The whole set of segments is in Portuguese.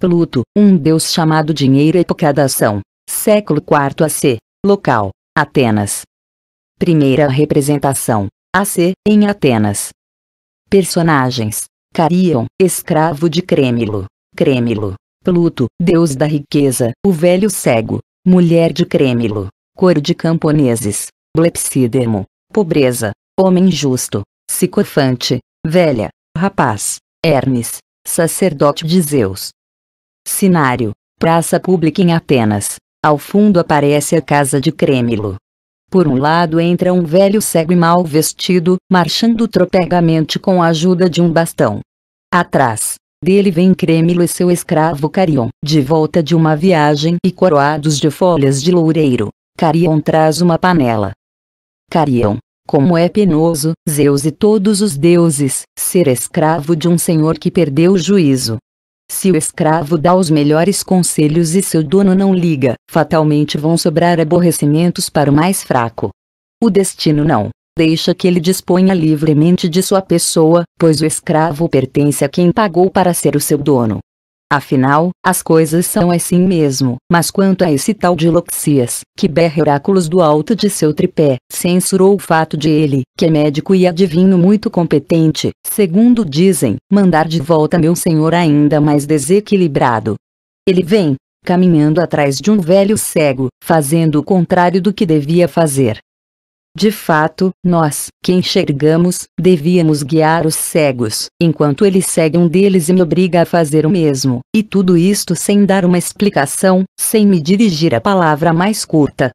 Pluto, um deus chamado Dinheiro época da ação Século IV AC. Local, Atenas. Primeira representação, AC, em Atenas. Personagens, Carion, escravo de Crêmilo. Crêmilo, Pluto, deus da riqueza, o velho cego, mulher de Crêmilo, coro de camponeses, Blepsidermo, pobreza, homem justo, Sicofante, velha, rapaz, Hermes, sacerdote de Zeus, Sinário, praça pública em Atenas. Ao fundo aparece a casa de Crêmilo. Por um lado entra um velho cego e mal vestido, marchando tropegamente com a ajuda de um bastão. Atrás dele vem Crêmilo e seu escravo Carion, de volta de uma viagem e coroados de folhas de loureiro. Carion traz uma panela. Carion, como é penoso, Zeus e todos os deuses, ser escravo de um senhor que perdeu o juízo, se o escravo dá os melhores conselhos e seu dono não liga, fatalmente vão sobrar aborrecimentos para o mais fraco. O destino não deixa que ele disponha livremente de sua pessoa, pois o escravo pertence a quem pagou para ser o seu dono. Afinal, as coisas são assim mesmo, mas quanto a esse tal de Loxias, que berra oráculos do alto de seu tripé, censurou o fato de ele, que é médico e adivinho muito competente, segundo dizem, mandar de volta meu senhor ainda mais desequilibrado. Ele vem, caminhando atrás de um velho cego, fazendo o contrário do que devia fazer, de fato, nós, que enxergamos, devíamos guiar os cegos, enquanto ele segue um deles e me obriga a fazer o mesmo, e tudo isto sem dar uma explicação, sem me dirigir a palavra mais curta.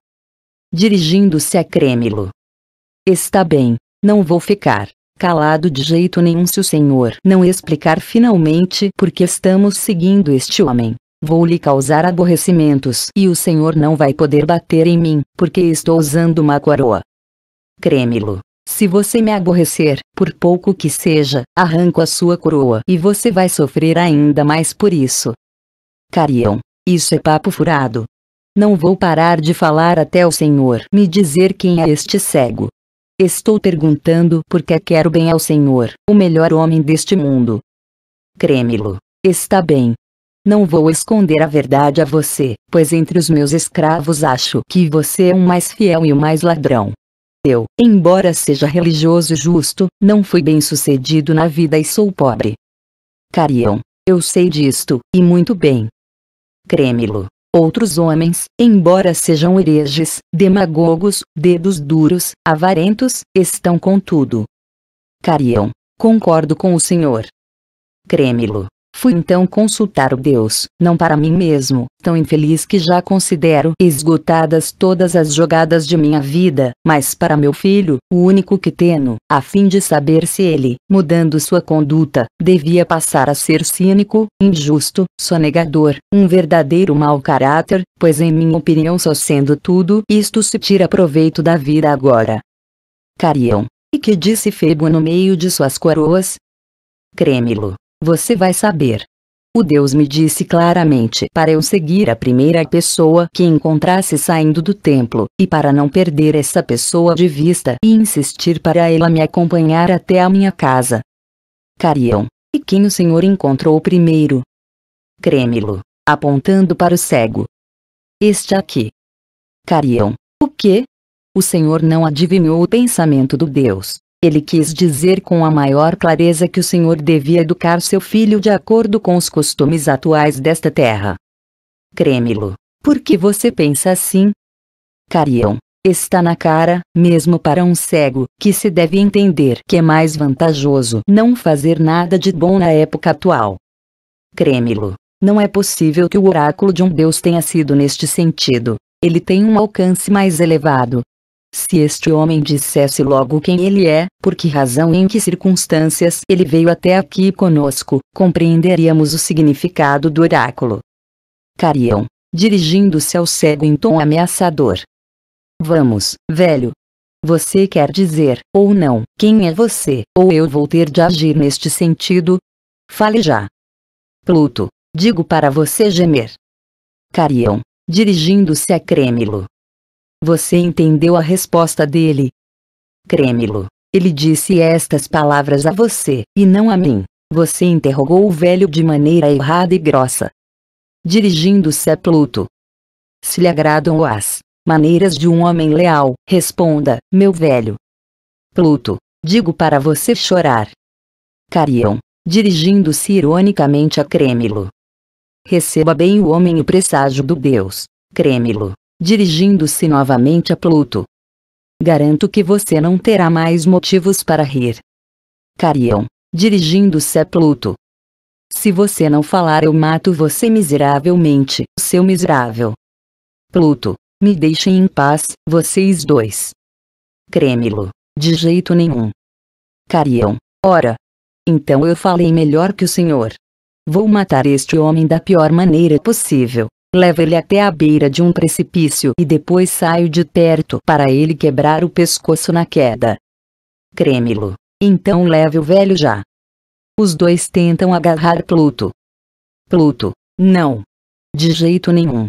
Dirigindo-se a Crêmilo. Está bem, não vou ficar calado de jeito nenhum se o senhor não explicar finalmente por que estamos seguindo este homem. Vou lhe causar aborrecimentos e o senhor não vai poder bater em mim, porque estou usando uma coroa. Creme-lo. Se você me aborrecer, por pouco que seja, arranco a sua coroa e você vai sofrer ainda mais por isso. Carião. Isso é papo furado. Não vou parar de falar até o senhor me dizer quem é este cego. Estou perguntando porque quero bem ao senhor, o melhor homem deste mundo. Creme-lo. Está bem. Não vou esconder a verdade a você, pois entre os meus escravos acho que você é o mais fiel e o mais ladrão eu, embora seja religioso e justo, não fui bem sucedido na vida e sou pobre. Carião, eu sei disto, e muito bem. Crêmilo, outros homens, embora sejam hereges, demagogos, dedos duros, avarentos, estão contudo. Carião, concordo com o senhor. Crêmilo, Fui então consultar o Deus, não para mim mesmo, tão infeliz que já considero esgotadas todas as jogadas de minha vida, mas para meu filho, o único que teno, a fim de saber se ele, mudando sua conduta, devia passar a ser cínico, injusto, sonegador, um verdadeiro mau caráter, pois em minha opinião só sendo tudo isto se tira proveito da vida agora. Carião. E que disse Febo no meio de suas coroas? creme você vai saber. O Deus me disse claramente para eu seguir a primeira pessoa que encontrasse saindo do templo, e para não perder essa pessoa de vista e insistir para ela me acompanhar até a minha casa. Carião. E quem o Senhor encontrou primeiro? Crêmilo. Apontando para o cego. Este aqui. Carião. O que? O Senhor não adivinhou o pensamento do Deus. Ele quis dizer com a maior clareza que o senhor devia educar seu filho de acordo com os costumes atuais desta terra. Creme-lo. Por que você pensa assim? Carião. Está na cara, mesmo para um cego, que se deve entender que é mais vantajoso não fazer nada de bom na época atual. Creme-lo. Não é possível que o oráculo de um deus tenha sido neste sentido. Ele tem um alcance mais elevado, se este homem dissesse logo quem ele é, por que razão e em que circunstâncias ele veio até aqui conosco, compreenderíamos o significado do oráculo. Carião, dirigindo-se ao cego em tom ameaçador. Vamos, velho. Você quer dizer, ou não, quem é você, ou eu vou ter de agir neste sentido? Fale já. Pluto, digo para você gemer. Carião, dirigindo-se a Crêmilo. Você entendeu a resposta dele? creme Ele disse estas palavras a você, e não a mim. Você interrogou o velho de maneira errada e grossa. Dirigindo-se a Pluto. Se lhe agradam as maneiras de um homem leal, responda, meu velho. Pluto, digo para você chorar. Carion, dirigindo-se ironicamente a Crêmilo. Receba bem o homem o presságio do Deus, Crêmilo dirigindo-se novamente a Pluto. Garanto que você não terá mais motivos para rir. Carião, dirigindo-se a Pluto. Se você não falar, eu mato você miseravelmente, seu miserável. Pluto, me deixem em paz, vocês dois. Crêmilo, de jeito nenhum. Carião, ora. Então eu falei melhor que o senhor. Vou matar este homem da pior maneira possível leva ele até a beira de um precipício e depois saio de perto para ele quebrar o pescoço na queda. Creme-lo. Então leve o velho já. Os dois tentam agarrar Pluto. Pluto. Não. De jeito nenhum.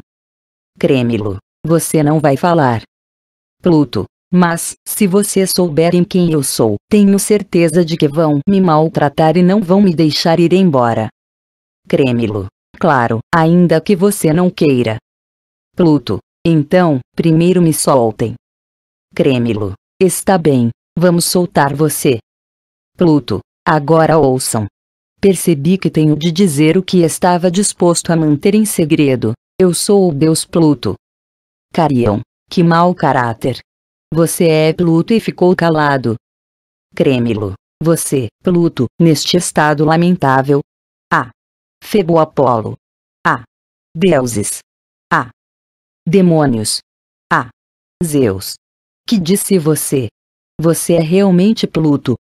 Creme-lo. Você não vai falar. Pluto. Mas, se você souberem quem eu sou, tenho certeza de que vão me maltratar e não vão me deixar ir embora. Creme-lo. Claro, ainda que você não queira. Pluto. Então, primeiro me soltem. Crêmilo. Está bem, vamos soltar você. Pluto. Agora ouçam. Percebi que tenho de dizer o que estava disposto a manter em segredo. Eu sou o deus Pluto. Carião. Que mau caráter. Você é Pluto e ficou calado. Crêmilo. Você, Pluto, neste estado lamentável, Febo Apolo. A. Deuses. A. Demônios. A. Zeus. Que disse você? Você é realmente Pluto.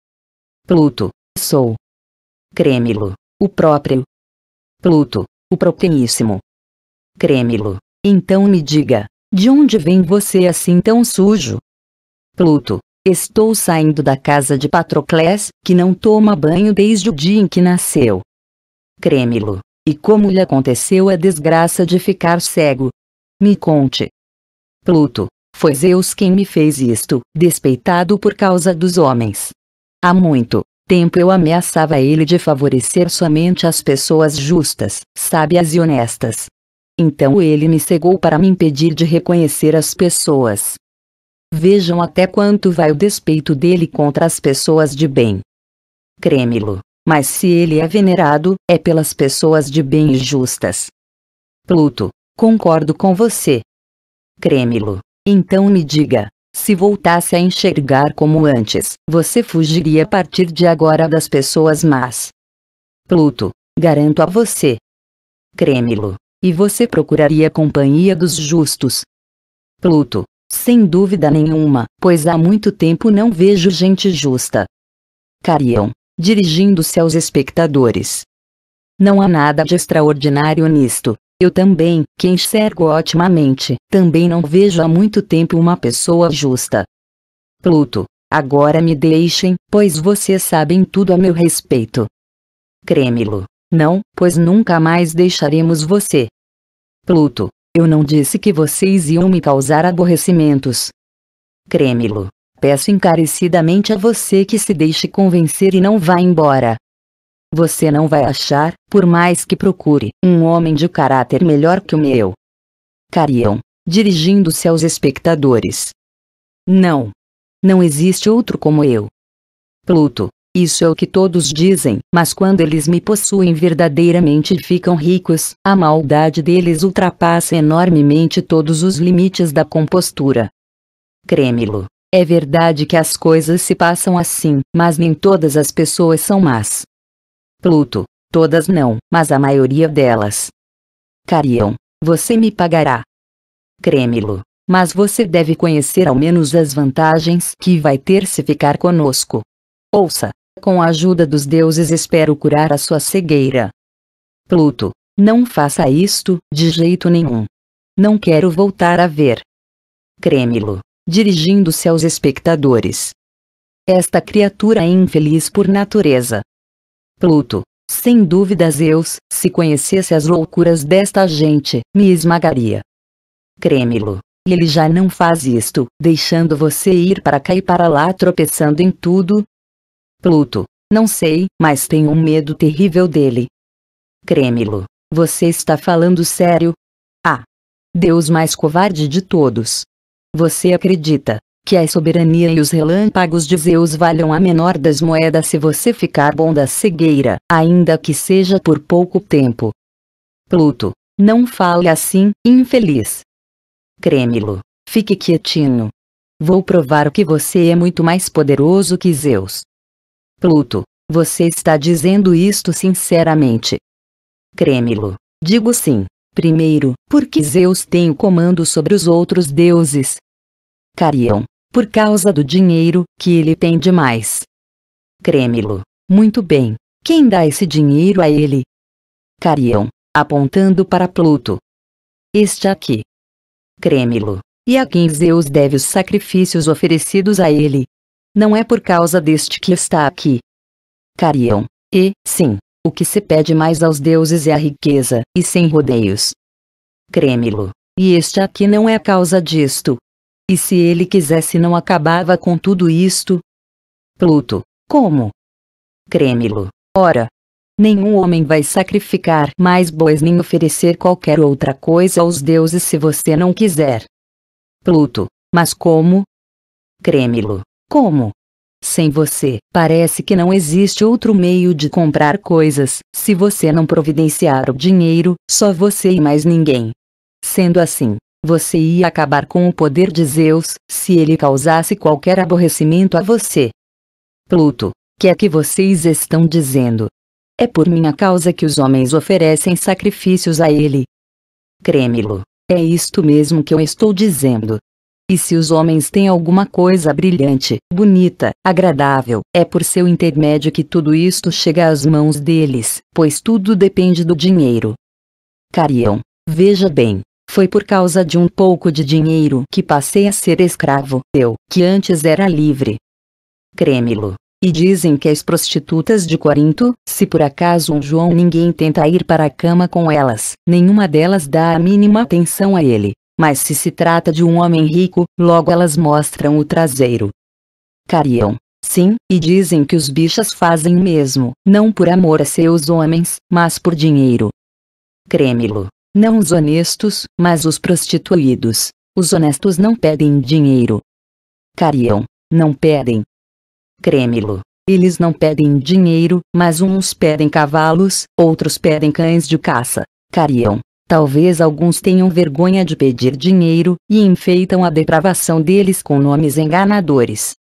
Pluto, sou. Crêmilo, o próprio. Pluto, o proteíssimo. Crêmilo, então me diga, de onde vem você assim tão sujo? Pluto, estou saindo da casa de Patroclés, que não toma banho desde o dia em que nasceu. Crêmilo, e como lhe aconteceu a desgraça de ficar cego? Me conte. Pluto, foi Zeus quem me fez isto, despeitado por causa dos homens. Há muito tempo eu ameaçava ele de favorecer somente as pessoas justas, sábias e honestas. Então ele me cegou para me impedir de reconhecer as pessoas. Vejam até quanto vai o despeito dele contra as pessoas de bem. Crêmilo, mas se ele é venerado, é pelas pessoas de bem e justas. Pluto, concordo com você. Crêmilo, então me diga, se voltasse a enxergar como antes, você fugiria a partir de agora das pessoas más. Pluto, garanto a você. Crêmilo, e você procuraria a companhia dos justos. Pluto, sem dúvida nenhuma, pois há muito tempo não vejo gente justa. Carião, dirigindo-se aos espectadores. Não há nada de extraordinário nisto. Eu também, que enxergo otimamente, também não vejo há muito tempo uma pessoa justa. Pluto, agora me deixem, pois vocês sabem tudo a meu respeito. Crêmilo, não, pois nunca mais deixaremos você. Pluto, eu não disse que vocês iam me causar aborrecimentos. Crêmilo, Peço encarecidamente a você que se deixe convencer e não vá embora. Você não vai achar, por mais que procure, um homem de caráter melhor que o meu. Carião, dirigindo-se aos espectadores. Não. Não existe outro como eu. Pluto, isso é o que todos dizem, mas quando eles me possuem verdadeiramente e ficam ricos, a maldade deles ultrapassa enormemente todos os limites da compostura. Crêmilo, é verdade que as coisas se passam assim, mas nem todas as pessoas são más. Pluto. Todas não, mas a maioria delas. Carion, Você me pagará. Crêmilo. Mas você deve conhecer ao menos as vantagens que vai ter se ficar conosco. Ouça. Com a ajuda dos deuses espero curar a sua cegueira. Pluto. Não faça isto, de jeito nenhum. Não quero voltar a ver. Crêmilo dirigindo-se aos espectadores. Esta criatura é infeliz por natureza. Pluto, sem dúvida Zeus, se conhecesse as loucuras desta gente, me esmagaria. Crêmilo, ele já não faz isto, deixando você ir para cá e para lá tropeçando em tudo. Pluto, não sei, mas tenho um medo terrível dele. Crêmilo, você está falando sério? Ah! Deus mais covarde de todos. Você acredita que a soberania e os relâmpagos de Zeus valham a menor das moedas se você ficar bom da cegueira, ainda que seja por pouco tempo? Pluto, não fale assim, infeliz. Crêmilo, fique quietinho. Vou provar que você é muito mais poderoso que Zeus. Pluto, você está dizendo isto sinceramente. Crêmilo, digo sim, Primeiro, porque Zeus tem o comando sobre os outros deuses. Carião, por causa do dinheiro que ele tem demais. Crêmilo, muito bem. Quem dá esse dinheiro a ele? Carião, apontando para Pluto. Este aqui. Crêmilo, e a quem Zeus deve os sacrifícios oferecidos a ele? Não é por causa deste que está aqui. Carião, e, sim, o que se pede mais aos deuses é a riqueza, e sem rodeios. creme e este aqui não é a causa disto. E se ele quisesse não acabava com tudo isto? Pluto, como? creme ora. Nenhum homem vai sacrificar mais bois nem oferecer qualquer outra coisa aos deuses se você não quiser. Pluto, mas como? creme como? Sem você, parece que não existe outro meio de comprar coisas, se você não providenciar o dinheiro, só você e mais ninguém. Sendo assim, você ia acabar com o poder de Zeus, se ele causasse qualquer aborrecimento a você. Pluto, que é que vocês estão dizendo? É por minha causa que os homens oferecem sacrifícios a ele. Creme-lo, é isto mesmo que eu estou dizendo. E se os homens têm alguma coisa brilhante, bonita, agradável, é por seu intermédio que tudo isto chega às mãos deles, pois tudo depende do dinheiro. Carião, veja bem, foi por causa de um pouco de dinheiro que passei a ser escravo, eu, que antes era livre. Crêmilo. E dizem que as prostitutas de Corinto, se por acaso um João ninguém tenta ir para a cama com elas, nenhuma delas dá a mínima atenção a ele, mas se se trata de um homem rico, logo elas mostram o traseiro. Cariam. Sim, e dizem que os bichas fazem o mesmo, não por amor a seus homens, mas por dinheiro. Crêmilo. Não os honestos, mas os prostituídos. Os honestos não pedem dinheiro. Cariam. Não pedem. Crêmilo. Eles não pedem dinheiro, mas uns pedem cavalos, outros pedem cães de caça. Cariam. Talvez alguns tenham vergonha de pedir dinheiro, e enfeitam a depravação deles com nomes enganadores.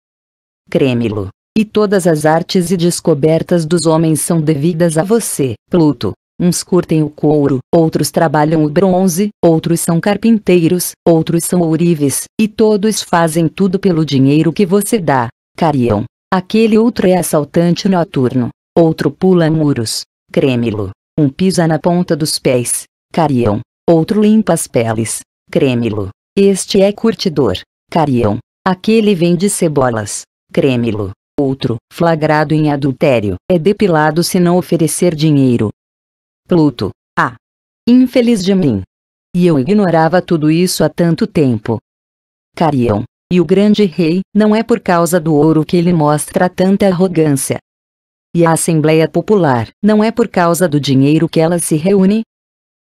Crêmilo. E todas as artes e descobertas dos homens são devidas a você, Pluto. Uns curtem o couro, outros trabalham o bronze, outros são carpinteiros, outros são ourives, e todos fazem tudo pelo dinheiro que você dá. Carião. Aquele outro é assaltante noturno. Outro pula muros. Crêmilo. Um pisa na ponta dos pés, Carião. Outro limpa as peles. Crêmilo. Este é curtidor. Carião. Aquele vende cebolas. Crêmilo. Outro, flagrado em adultério, é depilado se não oferecer dinheiro. Pluto. Ah! Infeliz de mim! E eu ignorava tudo isso há tanto tempo. Carião. E o grande rei, não é por causa do ouro que ele mostra tanta arrogância. E a Assembleia Popular, não é por causa do dinheiro que ela se reúne?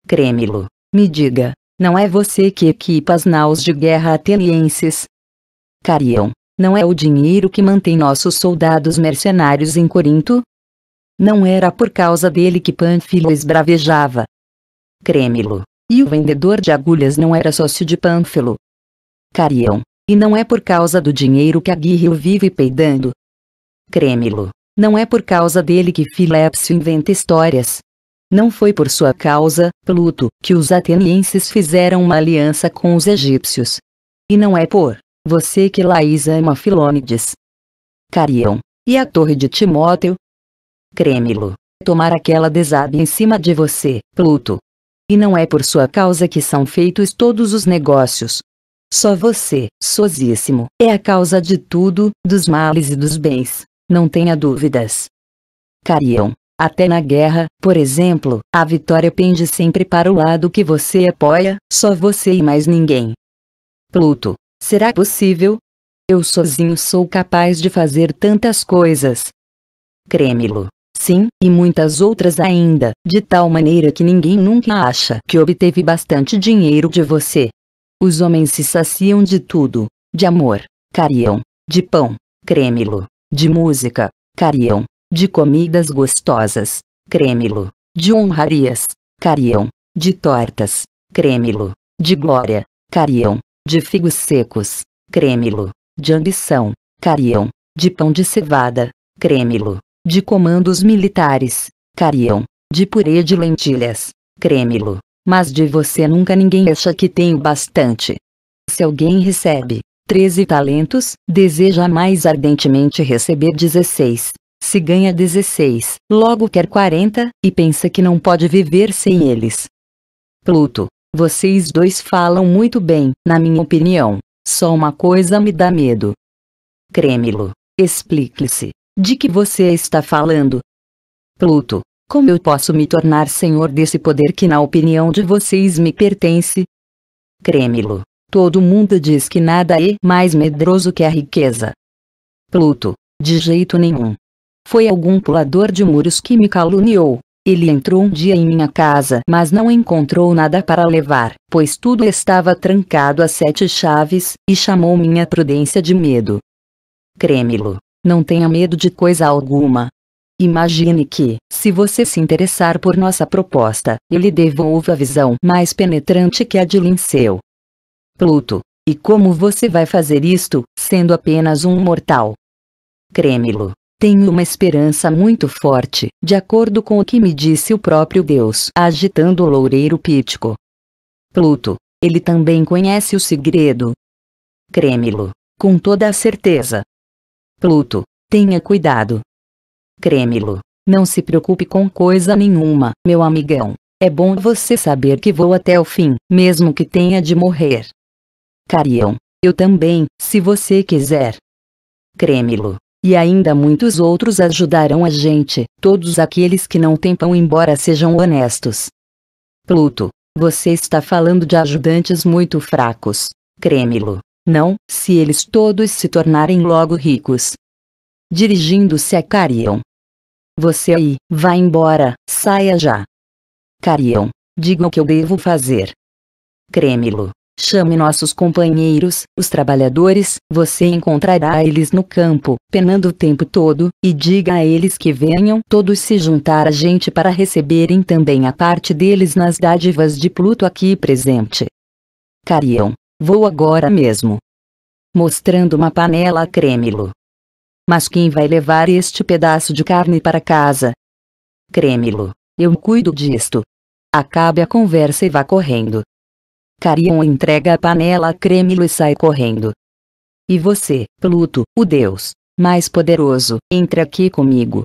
Crêmilo, me diga, não é você que equipa as naus de guerra atenienses? Carião, não é o dinheiro que mantém nossos soldados mercenários em Corinto? Não era por causa dele que Pânfilo esbravejava. Crêmilo, e o vendedor de agulhas não era sócio de Pânfilo? Carião, e não é por causa do dinheiro que Aguirre vive peidando? Crêmilo, não é por causa dele que Filépcio inventa histórias. Não foi por sua causa, Pluto, que os atenienses fizeram uma aliança com os egípcios. E não é por você que Laís ama Filônides. Carião. E a torre de Timóteo? Crêmilo. Tomar aquela desabe em cima de você, Pluto. E não é por sua causa que são feitos todos os negócios. Só você, sozíssimo, é a causa de tudo, dos males e dos bens. Não tenha dúvidas. Carião. Até na guerra, por exemplo, a vitória pende sempre para o lado que você apoia, só você e mais ninguém. Pluto. Será possível? Eu sozinho sou capaz de fazer tantas coisas. Crêmilo. Sim, e muitas outras ainda, de tal maneira que ninguém nunca acha que obteve bastante dinheiro de você. Os homens se saciam de tudo: de amor, carião, de pão, crêmilo, de música, carião, de comidas gostosas, crêmilo, de honrarias, carião, de tortas, crêmilo, de glória, carião, de figos secos, crêmilo, de ambição, carião, de pão de cevada, crêmilo, de comandos militares, carião, de purê de lentilhas, crêmilo, mas de você nunca ninguém acha que tem o bastante. Se alguém recebe 13 talentos, deseja mais ardentemente receber 16, se ganha 16, logo quer 40, e pensa que não pode viver sem eles. Pluto. Vocês dois falam muito bem, na minha opinião. Só uma coisa me dá medo. Crêmilo. Explique-se. De que você está falando? Pluto. Como eu posso me tornar senhor desse poder que na opinião de vocês me pertence? Crêmilo. Todo mundo diz que nada é mais medroso que a riqueza. Pluto. De jeito nenhum. Foi algum pulador de muros que me caluniou. Ele entrou um dia em minha casa, mas não encontrou nada para levar, pois tudo estava trancado a sete chaves, e chamou minha prudência de medo. creme Não tenha medo de coisa alguma. Imagine que, se você se interessar por nossa proposta, eu lhe devolvo a visão mais penetrante que a de Linceu. Pluto. E como você vai fazer isto, sendo apenas um mortal? creme tenho uma esperança muito forte, de acordo com o que me disse o próprio Deus, agitando o loureiro pítico. Pluto. Ele também conhece o segredo. Crêmilo. Com toda a certeza. Pluto. Tenha cuidado. Crêmilo. Não se preocupe com coisa nenhuma, meu amigão. É bom você saber que vou até o fim, mesmo que tenha de morrer. Carião. Eu também, se você quiser. Crêmilo. E ainda muitos outros ajudarão a gente, todos aqueles que não tempam embora sejam honestos. Pluto, você está falando de ajudantes muito fracos. Creme-lo. Não, se eles todos se tornarem logo ricos. Dirigindo-se a Carion. Você aí, vá embora, saia já. Carion, diga o que eu devo fazer. Creme-lo. Chame nossos companheiros, os trabalhadores, você encontrará eles no campo, penando o tempo todo, e diga a eles que venham todos se juntar a gente para receberem também a parte deles nas dádivas de Pluto aqui presente. Carião. Vou agora mesmo. Mostrando uma panela a Crêmilo. Mas quem vai levar este pedaço de carne para casa? Crêmilo. Eu cuido disto. Acabe a conversa e vá correndo. Carion entrega a panela a Crêmilo e sai correndo. E você, Pluto, o deus mais poderoso, entre aqui comigo.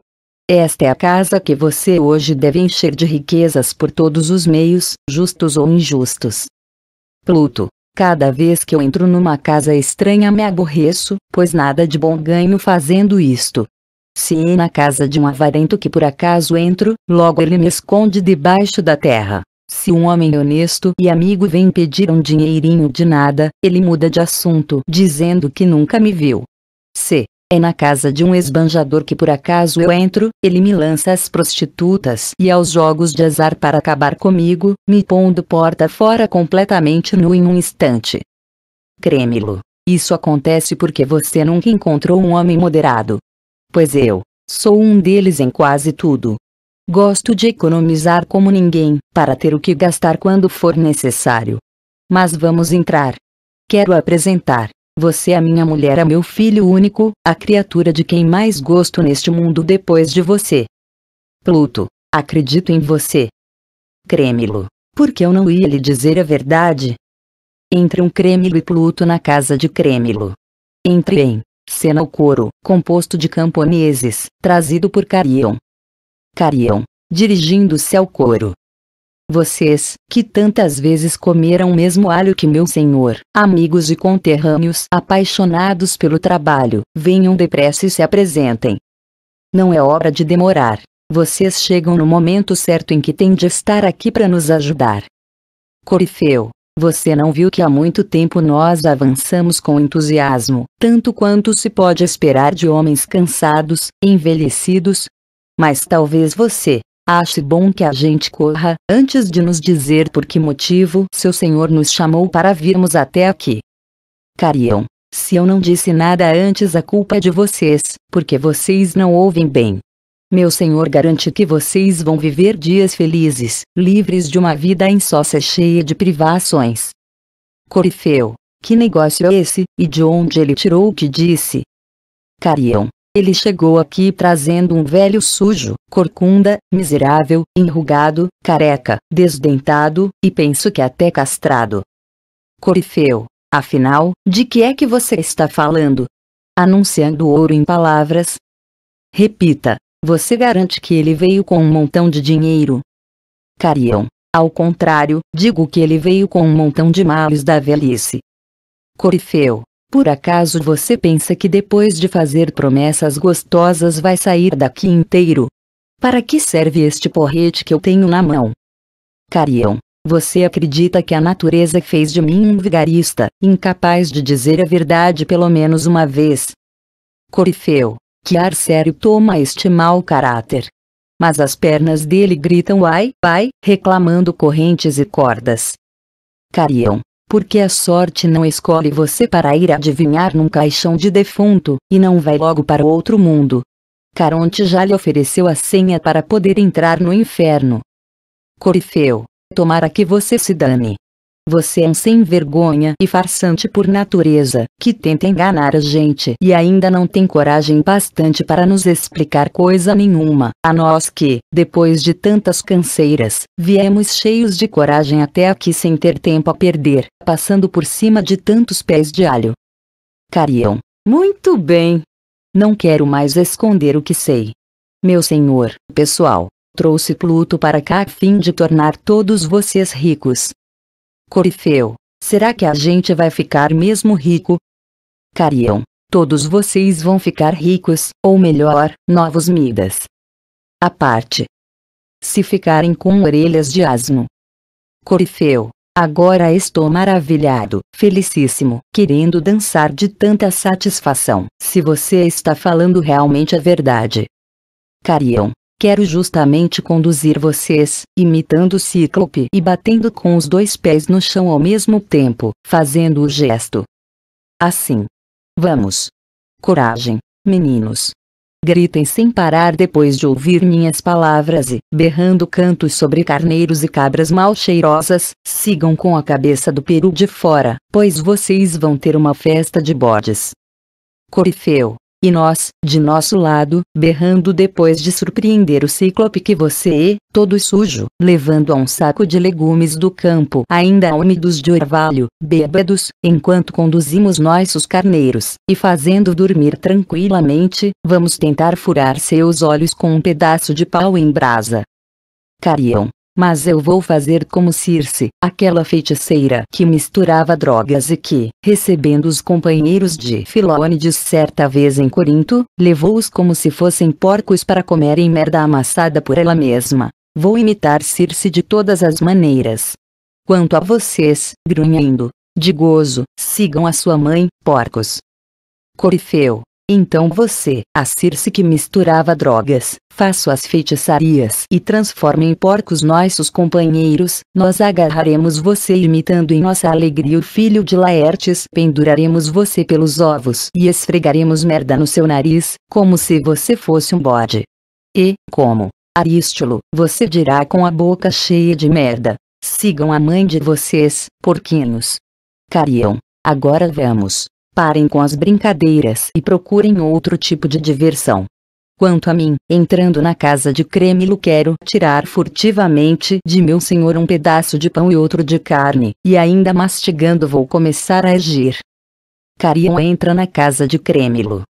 Esta é a casa que você hoje deve encher de riquezas por todos os meios, justos ou injustos. Pluto, cada vez que eu entro numa casa estranha me aborreço, pois nada de bom ganho fazendo isto. Se na casa de um avarento que por acaso entro, logo ele me esconde debaixo da terra. Se um homem honesto e amigo vem pedir um dinheirinho de nada, ele muda de assunto dizendo que nunca me viu. C é na casa de um esbanjador que por acaso eu entro, ele me lança às prostitutas e aos jogos de azar para acabar comigo, me pondo porta fora completamente nu em um instante. Creme-lo. Isso acontece porque você nunca encontrou um homem moderado. Pois eu sou um deles em quase tudo. Gosto de economizar como ninguém, para ter o que gastar quando for necessário. Mas vamos entrar. Quero apresentar. Você é minha mulher, é meu filho único, a criatura de quem mais gosto neste mundo depois de você. Pluto, acredito em você. Crêmilo, porque eu não ia lhe dizer a verdade? Entre um Crêmilo e Pluto na casa de Crêmilo. Entre em cena o coro, composto de camponeses, trazido por Carion, ficariam, dirigindo-se ao coro. Vocês, que tantas vezes comeram o mesmo alho que meu senhor, amigos e conterrâneos apaixonados pelo trabalho, venham depressa e se apresentem. Não é hora de demorar. Vocês chegam no momento certo em que têm de estar aqui para nos ajudar. Corifeu, você não viu que há muito tempo nós avançamos com entusiasmo, tanto quanto se pode esperar de homens cansados, envelhecidos, mas talvez você ache bom que a gente corra antes de nos dizer por que motivo seu senhor nos chamou para virmos até aqui. Carião, se eu não disse nada antes, a culpa é de vocês, porque vocês não ouvem bem. Meu Senhor garante que vocês vão viver dias felizes, livres de uma vida sócia cheia de privações. Corifeu, que negócio é esse, e de onde ele tirou o que disse? Carião, ele chegou aqui trazendo um velho sujo, corcunda, miserável, enrugado, careca, desdentado, e penso que até castrado. Corifeu, afinal, de que é que você está falando? Anunciando ouro em palavras? Repita, você garante que ele veio com um montão de dinheiro? Carião, ao contrário, digo que ele veio com um montão de males da velhice. Corifeu, por acaso você pensa que depois de fazer promessas gostosas vai sair daqui inteiro? Para que serve este porrete que eu tenho na mão? Carião, você acredita que a natureza fez de mim um vigarista, incapaz de dizer a verdade pelo menos uma vez? Corifeu, que ar sério toma este mau caráter. Mas as pernas dele gritam ai, pai, reclamando correntes e cordas. Carião, porque a sorte não escolhe você para ir adivinhar num caixão de defunto, e não vai logo para outro mundo. Caronte já lhe ofereceu a senha para poder entrar no inferno. Corifeu, tomara que você se dane. Você é um sem vergonha e farsante por natureza, que tenta enganar a gente e ainda não tem coragem bastante para nos explicar coisa nenhuma. A nós que, depois de tantas canseiras, viemos cheios de coragem até aqui sem ter tempo a perder, passando por cima de tantos pés de alho. Carião. Muito bem. Não quero mais esconder o que sei. Meu senhor, pessoal, trouxe Pluto para cá a fim de tornar todos vocês ricos, Corifeu, será que a gente vai ficar mesmo rico? Carião, todos vocês vão ficar ricos, ou melhor, novos Midas. A parte. Se ficarem com orelhas de asno. Corifeu, agora estou maravilhado, felicíssimo, querendo dançar de tanta satisfação, se você está falando realmente a verdade. Carião, Quero justamente conduzir vocês, imitando o Cíclope e batendo com os dois pés no chão ao mesmo tempo, fazendo o gesto. Assim. Vamos. Coragem, meninos. Gritem sem parar depois de ouvir minhas palavras e, berrando cantos sobre carneiros e cabras mal cheirosas, sigam com a cabeça do peru de fora, pois vocês vão ter uma festa de bodes. Corifeu, e nós, de nosso lado, berrando depois de surpreender o cíclope que você, é, todo sujo, levando a um saco de legumes do campo, ainda úmidos de orvalho, bêbados, enquanto conduzimos nossos carneiros, e fazendo dormir tranquilamente, vamos tentar furar seus olhos com um pedaço de pau em brasa. Carião mas eu vou fazer como Circe, aquela feiticeira que misturava drogas e que, recebendo os companheiros de Filônides certa vez em Corinto, levou-os como se fossem porcos para comerem merda amassada por ela mesma. Vou imitar Circe de todas as maneiras. Quanto a vocês, grunhindo, de gozo, sigam a sua mãe, porcos. Corifeu então você, a Circe que misturava drogas, faça suas feitiçarias e transforme em porcos nossos companheiros, nós agarraremos você imitando em nossa alegria o filho de Laertes, penduraremos você pelos ovos e esfregaremos merda no seu nariz, como se você fosse um bode. E, como Arístilo, você dirá com a boca cheia de merda. Sigam a mãe de vocês, porquinos. Carião, Agora vamos. Parem com as brincadeiras e procurem outro tipo de diversão. Quanto a mim, entrando na casa de Cremilo quero tirar furtivamente de meu senhor um pedaço de pão e outro de carne, e ainda mastigando vou começar a agir. Carion entra na casa de Cremilo.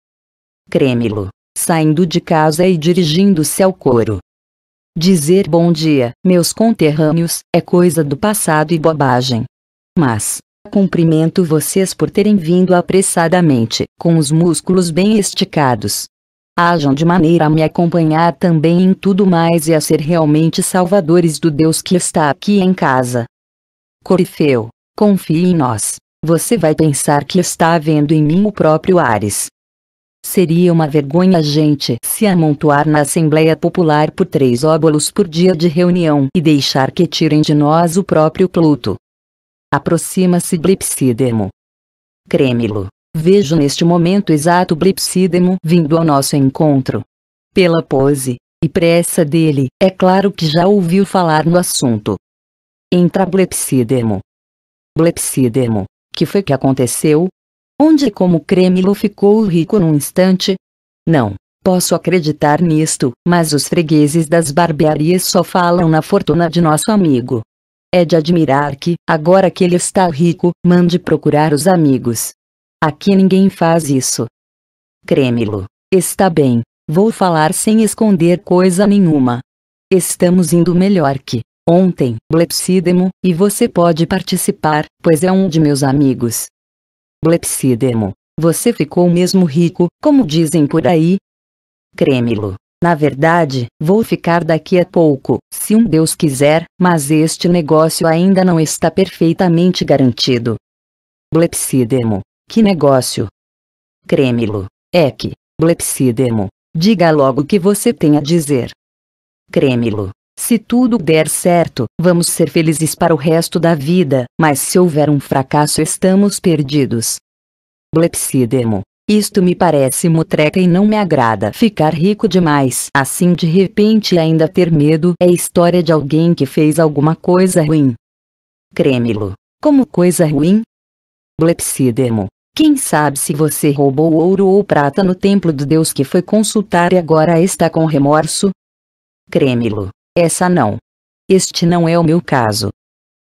Cremilo, saindo de casa e dirigindo-se ao coro. Dizer bom dia, meus conterrâneos, é coisa do passado e bobagem. Mas, Cumprimento vocês por terem vindo apressadamente, com os músculos bem esticados. Hajam de maneira a me acompanhar também em tudo mais e a ser realmente salvadores do Deus que está aqui em casa. Corifeu, confie em nós. Você vai pensar que está vendo em mim o próprio Ares. Seria uma vergonha a gente se amontoar na Assembleia Popular por três óbolos por dia de reunião e deixar que tirem de nós o próprio Pluto. Aproxima-se Blipsidemo. creme Vejo neste momento exato Blipsidemo vindo ao nosso encontro. Pela pose, e pressa dele, é claro que já ouviu falar no assunto. Entra Blepsidemo. Blepsidemo, que foi que aconteceu? Onde e como Cremilo ficou rico num instante? Não, posso acreditar nisto, mas os fregueses das barbearias só falam na fortuna de nosso amigo, é de admirar que, agora que ele está rico, mande procurar os amigos. Aqui ninguém faz isso. Creme-lo. Está bem. Vou falar sem esconder coisa nenhuma. Estamos indo melhor que ontem, Blepsídemo, e você pode participar, pois é um de meus amigos. Blepsídemo, você ficou mesmo rico, como dizem por aí? Creme-lo. Na verdade, vou ficar daqui a pouco, se um Deus quiser, mas este negócio ainda não está perfeitamente garantido. Blepsidemo. Que negócio? Crêmilo. É que, Blepsidemo. Diga logo o que você tem a dizer. Crêmilo. Se tudo der certo, vamos ser felizes para o resto da vida, mas se houver um fracasso estamos perdidos. Blepsidemo. Isto me parece mutreca e não me agrada. Ficar rico demais assim de repente ainda ter medo é história de alguém que fez alguma coisa ruim. Crêmilo. Como coisa ruim? Blepsídemo. Quem sabe se você roubou ouro ou prata no templo do Deus que foi consultar e agora está com remorso? Crêmilo. Essa não. Este não é o meu caso.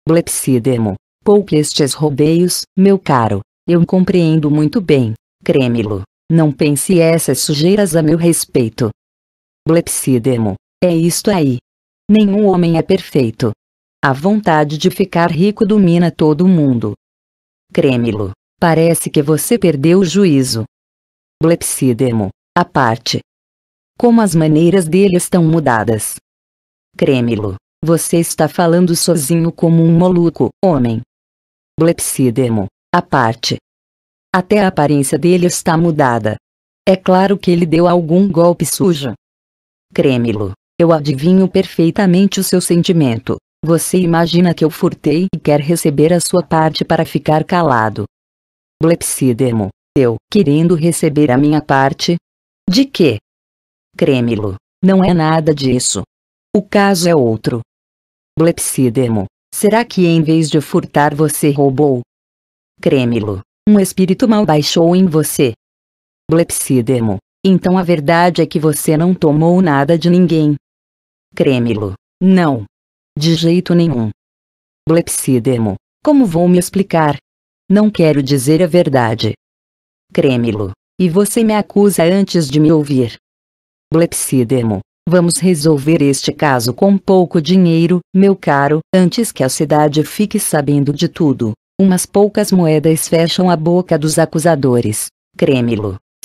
Blepsídemo. Poupe estes roubeios, meu caro. Eu compreendo muito bem creme não pense essas sujeiras a meu respeito. Blepsídemo, é isto aí. Nenhum homem é perfeito. A vontade de ficar rico domina todo mundo. creme parece que você perdeu o juízo. Blepsídemo, a parte. Como as maneiras dele estão mudadas. creme você está falando sozinho como um moluco, homem. Blepsídemo, a parte. Até a aparência dele está mudada. É claro que ele deu algum golpe sujo. creme Eu adivinho perfeitamente o seu sentimento. Você imagina que eu furtei e quer receber a sua parte para ficar calado. Blepsidermo, Eu, querendo receber a minha parte? De quê? creme Não é nada disso. O caso é outro. Blepsidermo, Será que em vez de furtar você roubou? creme um espírito mal baixou em você. Blepsidermo, então a verdade é que você não tomou nada de ninguém. Crêmilo, não. De jeito nenhum. Blepsidermo, como vou me explicar? Não quero dizer a verdade. Crêmilo, e você me acusa antes de me ouvir. Blepsidermo, Vamos resolver este caso com pouco dinheiro, meu caro, antes que a cidade fique sabendo de tudo. Umas poucas moedas fecham a boca dos acusadores. creme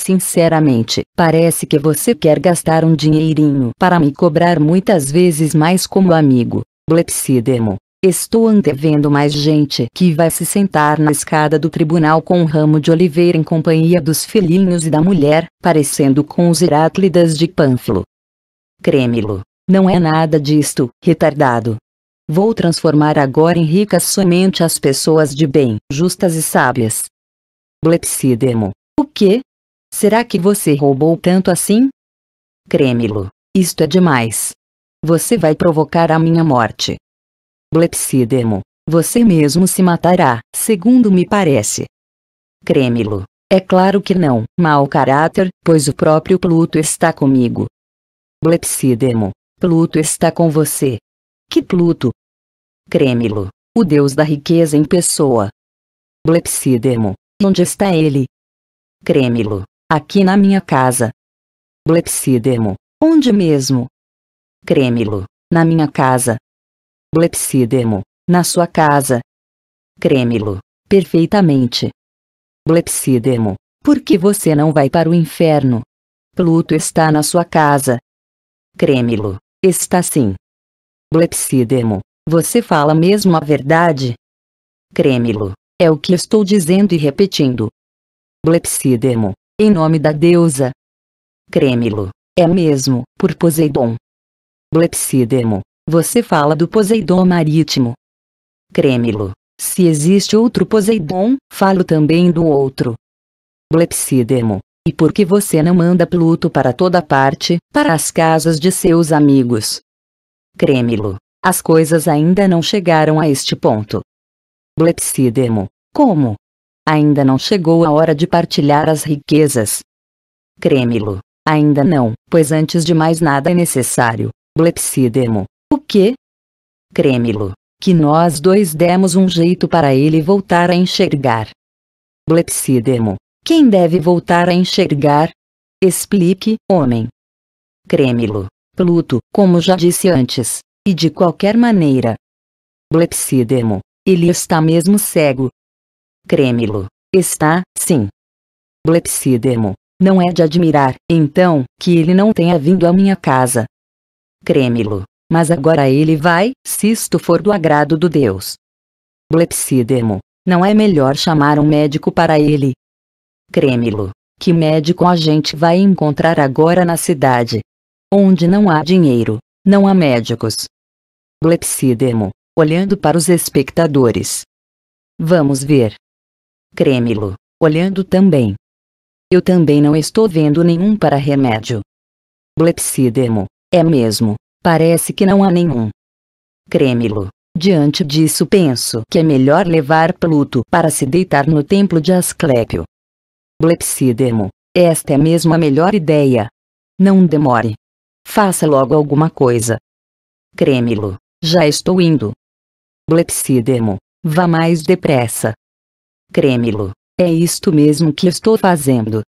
Sinceramente, parece que você quer gastar um dinheirinho para me cobrar muitas vezes mais como amigo. Blepsidermo. Estou antevendo mais gente que vai se sentar na escada do tribunal com um ramo de oliveira em companhia dos filhinhos e da mulher, parecendo com os Heráclidas de Pânfilo. creme Não é nada disto, retardado. Vou transformar agora em ricas somente as pessoas de bem, justas e sábias. Blepsidemo, O quê? Será que você roubou tanto assim? Crêmilo. Isto é demais. Você vai provocar a minha morte. Blepsidemo, Você mesmo se matará, segundo me parece. Crêmilo. É claro que não, mau caráter, pois o próprio Pluto está comigo. Blepsidemo, Pluto está com você, que Pluto. Crêmilo, o deus da riqueza em pessoa. Blepsidemo, onde está ele? Crêmilo, aqui na minha casa. Blepsidemo, onde mesmo? Crêmilo, na minha casa. Blepsidemo, na sua casa. Crêmilo, perfeitamente. Blepsidemo, por que você não vai para o inferno? Pluto está na sua casa. Crêmilo, está sim blepsidemo, você fala mesmo a verdade? Crêmilo, é o que estou dizendo e repetindo. blepsidemo, em nome da deusa. Crêmilo, é mesmo, por Poseidon. blepsidemo, você fala do Poseidon marítimo. Crêmilo, se existe outro Poseidon, falo também do outro. blepsidemo, e por que você não manda Pluto para toda parte, para as casas de seus amigos? Crêmilo. As coisas ainda não chegaram a este ponto. Blepsidemo, Como? Ainda não chegou a hora de partilhar as riquezas. Crêmilo. Ainda não, pois antes de mais nada é necessário. Blepsidemo, O quê? Crêmilo. Que nós dois demos um jeito para ele voltar a enxergar. Blepsidemo, Quem deve voltar a enxergar? Explique, homem. Crêmilo luto, como já disse antes. E de qualquer maneira. Blepsidemo. ele está mesmo cego. Crêmilo, está, sim. Blepsidemo. não é de admirar, então, que ele não tenha vindo à minha casa. Crêmilo, mas agora ele vai, se isto for do agrado do Deus. Blepsidemo. não é melhor chamar um médico para ele? Crêmilo, que médico a gente vai encontrar agora na cidade? Onde não há dinheiro, não há médicos. Blepsídermo, olhando para os espectadores. Vamos ver. Crêmilo, olhando também. Eu também não estou vendo nenhum para remédio. Blepsídermo, é mesmo, parece que não há nenhum. Crêmilo, diante disso penso que é melhor levar Pluto para se deitar no templo de Asclépio. Blepsídermo, esta é mesmo a melhor ideia. Não demore. Faça logo alguma coisa. Crêmilo, já estou indo. Blepsidemo, vá mais depressa. Crêmilo, é isto mesmo que estou fazendo.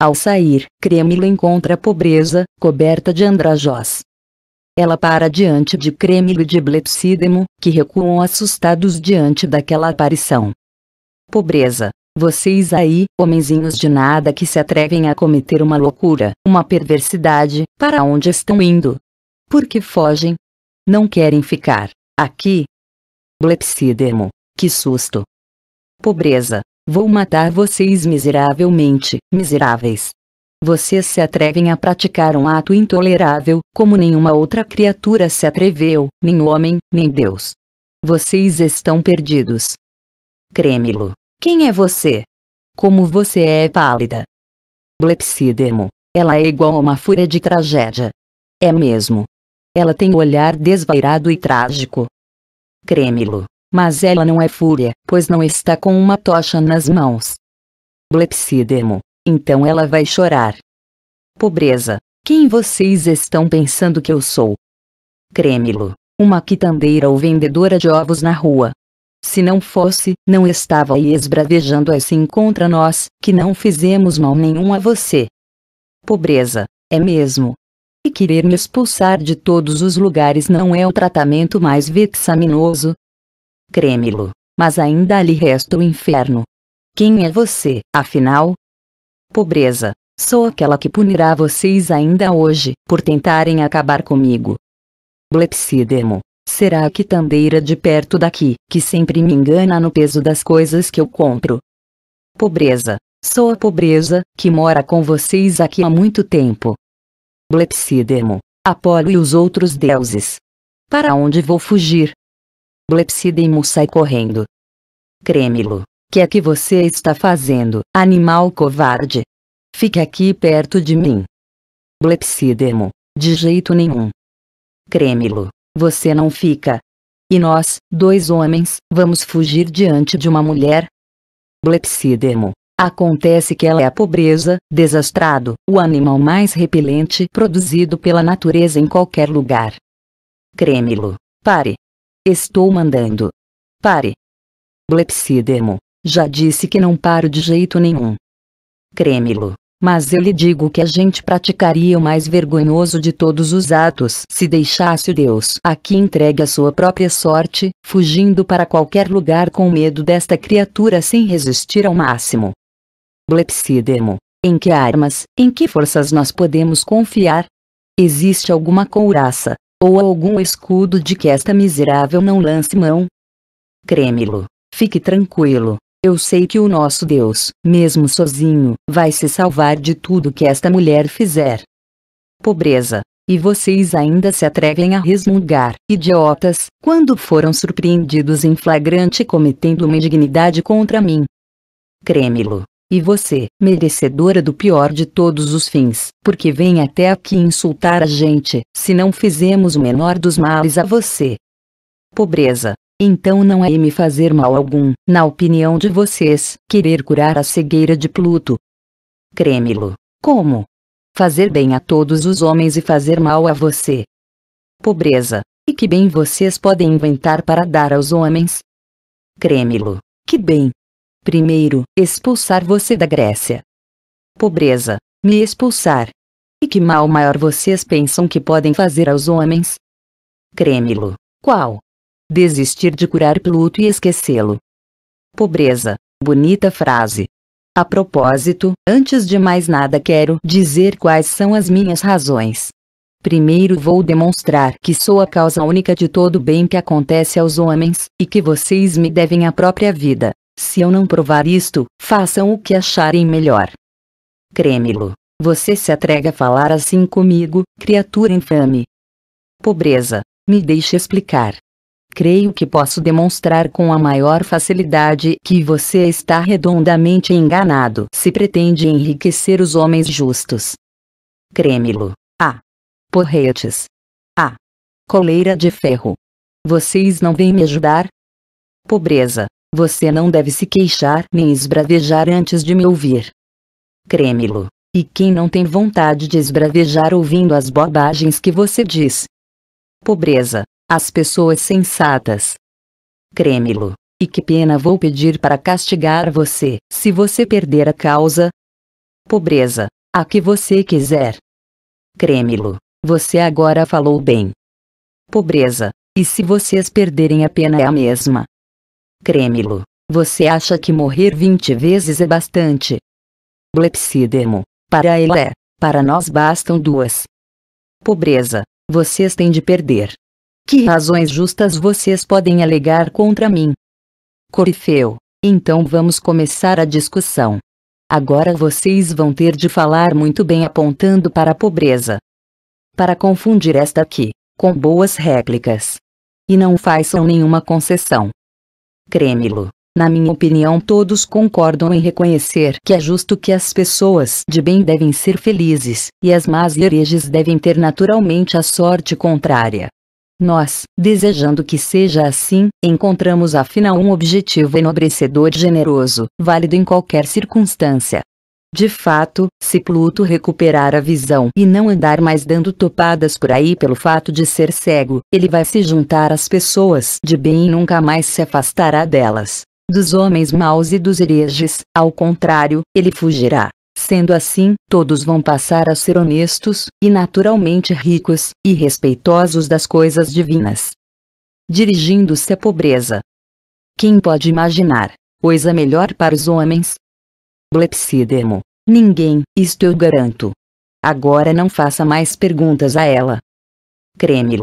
Ao sair, Crêmilo encontra a pobreza, coberta de andrajós. Ela para diante de Crêmilo e de Blepsídemo, que recuam assustados diante daquela aparição. Pobreza, vocês aí, homenzinhos de nada que se atrevem a cometer uma loucura, uma perversidade, para onde estão indo? Por que fogem? Não querem ficar aqui? Blepsidermo, que susto! Pobreza, vou matar vocês miseravelmente, miseráveis! Vocês se atrevem a praticar um ato intolerável, como nenhuma outra criatura se atreveu, nem homem, nem Deus. Vocês estão perdidos. Crêmilo. Quem é você? Como você é pálida. Blepsidemo. Ela é igual a uma fúria de tragédia. É mesmo. Ela tem o olhar desvairado e trágico. Crêmilo. Mas ela não é fúria, pois não está com uma tocha nas mãos. Blepsidemo. Então ela vai chorar. Pobreza. Quem vocês estão pensando que eu sou? Crêmilo. Uma quitandeira ou vendedora de ovos na rua, se não fosse, não estava aí esbravejando assim contra nós, que não fizemos mal nenhum a você. Pobreza, é mesmo. E querer me expulsar de todos os lugares não é o tratamento mais vexaminoso? creme mas ainda lhe resta o inferno. Quem é você, afinal? Pobreza, sou aquela que punirá vocês ainda hoje, por tentarem acabar comigo. Blepsidemo, será a quitandeira de perto daqui, que sempre me engana no peso das coisas que eu compro. Pobreza. Sou a pobreza, que mora com vocês aqui há muito tempo. Blepsidermo. Apolo e os outros deuses. Para onde vou fugir? Blepsidemo sai correndo. Crêmilo. Que é que você está fazendo, animal covarde? Fique aqui perto de mim. Blepsidermo. De jeito nenhum. Crêmilo. Você não fica. E nós, dois homens, vamos fugir diante de uma mulher? Blepsidermo. Acontece que ela é a pobreza, desastrado, o animal mais repelente produzido pela natureza em qualquer lugar. Crêmilo. Pare. Estou mandando. Pare. Blepsidermo. Já disse que não paro de jeito nenhum. Crêmilo. Mas eu lhe digo que a gente praticaria o mais vergonhoso de todos os atos se deixasse Deus aqui entregue à sua própria sorte, fugindo para qualquer lugar com medo desta criatura sem resistir ao máximo. Blepsídemo. Em que armas, em que forças nós podemos confiar? Existe alguma couraça, ou algum escudo de que esta miserável não lance mão? Creme-lo. Fique tranquilo, eu sei que o nosso Deus, mesmo sozinho, vai se salvar de tudo que esta mulher fizer. Pobreza. E vocês ainda se atrevem a resmungar, idiotas, quando foram surpreendidos em flagrante cometendo uma indignidade contra mim. Crêmilo. lo E você, merecedora do pior de todos os fins, porque vem até aqui insultar a gente, se não fizemos o menor dos males a você. Pobreza. Então não é me fazer mal algum, na opinião de vocês, querer curar a cegueira de Pluto. Creme-lo. Como? Fazer bem a todos os homens e fazer mal a você. Pobreza. E que bem vocês podem inventar para dar aos homens? Creme-lo. Que bem. Primeiro, expulsar você da Grécia. Pobreza. Me expulsar. E que mal maior vocês pensam que podem fazer aos homens? Creme-lo. Qual? Desistir de curar Pluto e esquecê-lo. Pobreza. Bonita frase. A propósito, antes de mais nada quero dizer quais são as minhas razões. Primeiro vou demonstrar que sou a causa única de todo o bem que acontece aos homens, e que vocês me devem a própria vida. Se eu não provar isto, façam o que acharem melhor. Crêmelo. Você se atrega a falar assim comigo, criatura infame. Pobreza. Me deixe explicar creio que posso demonstrar com a maior facilidade que você está redondamente enganado se pretende enriquecer os homens justos. Crêmilo. A. Porretes. A. Coleira de ferro. Vocês não vêm me ajudar? Pobreza. Você não deve se queixar nem esbravejar antes de me ouvir. Crêmilo. E quem não tem vontade de esbravejar ouvindo as bobagens que você diz? Pobreza as pessoas sensatas. creme e que pena vou pedir para castigar você, se você perder a causa? Pobreza, a que você quiser. creme você agora falou bem. Pobreza, e se vocês perderem a pena é a mesma. creme você acha que morrer 20 vezes é bastante? Blepsídemo, para ele é, para nós bastam duas. Pobreza, vocês têm de perder. Que razões justas vocês podem alegar contra mim? Corifeu, então vamos começar a discussão. Agora vocês vão ter de falar muito bem apontando para a pobreza. Para confundir esta aqui, com boas réplicas. E não façam nenhuma concessão. Crêmilo, na minha opinião todos concordam em reconhecer que é justo que as pessoas de bem devem ser felizes, e as más e hereges devem ter naturalmente a sorte contrária. Nós, desejando que seja assim, encontramos afinal um objetivo enobrecedor e generoso, válido em qualquer circunstância. De fato, se Pluto recuperar a visão e não andar mais dando topadas por aí pelo fato de ser cego, ele vai se juntar às pessoas de bem e nunca mais se afastará delas. Dos homens maus e dos hereges, ao contrário, ele fugirá. Sendo assim, todos vão passar a ser honestos, e naturalmente ricos, e respeitosos das coisas divinas. Dirigindo-se à pobreza. Quem pode imaginar coisa melhor para os homens? Blepsidemo. Ninguém, isto eu garanto. Agora não faça mais perguntas a ela. creme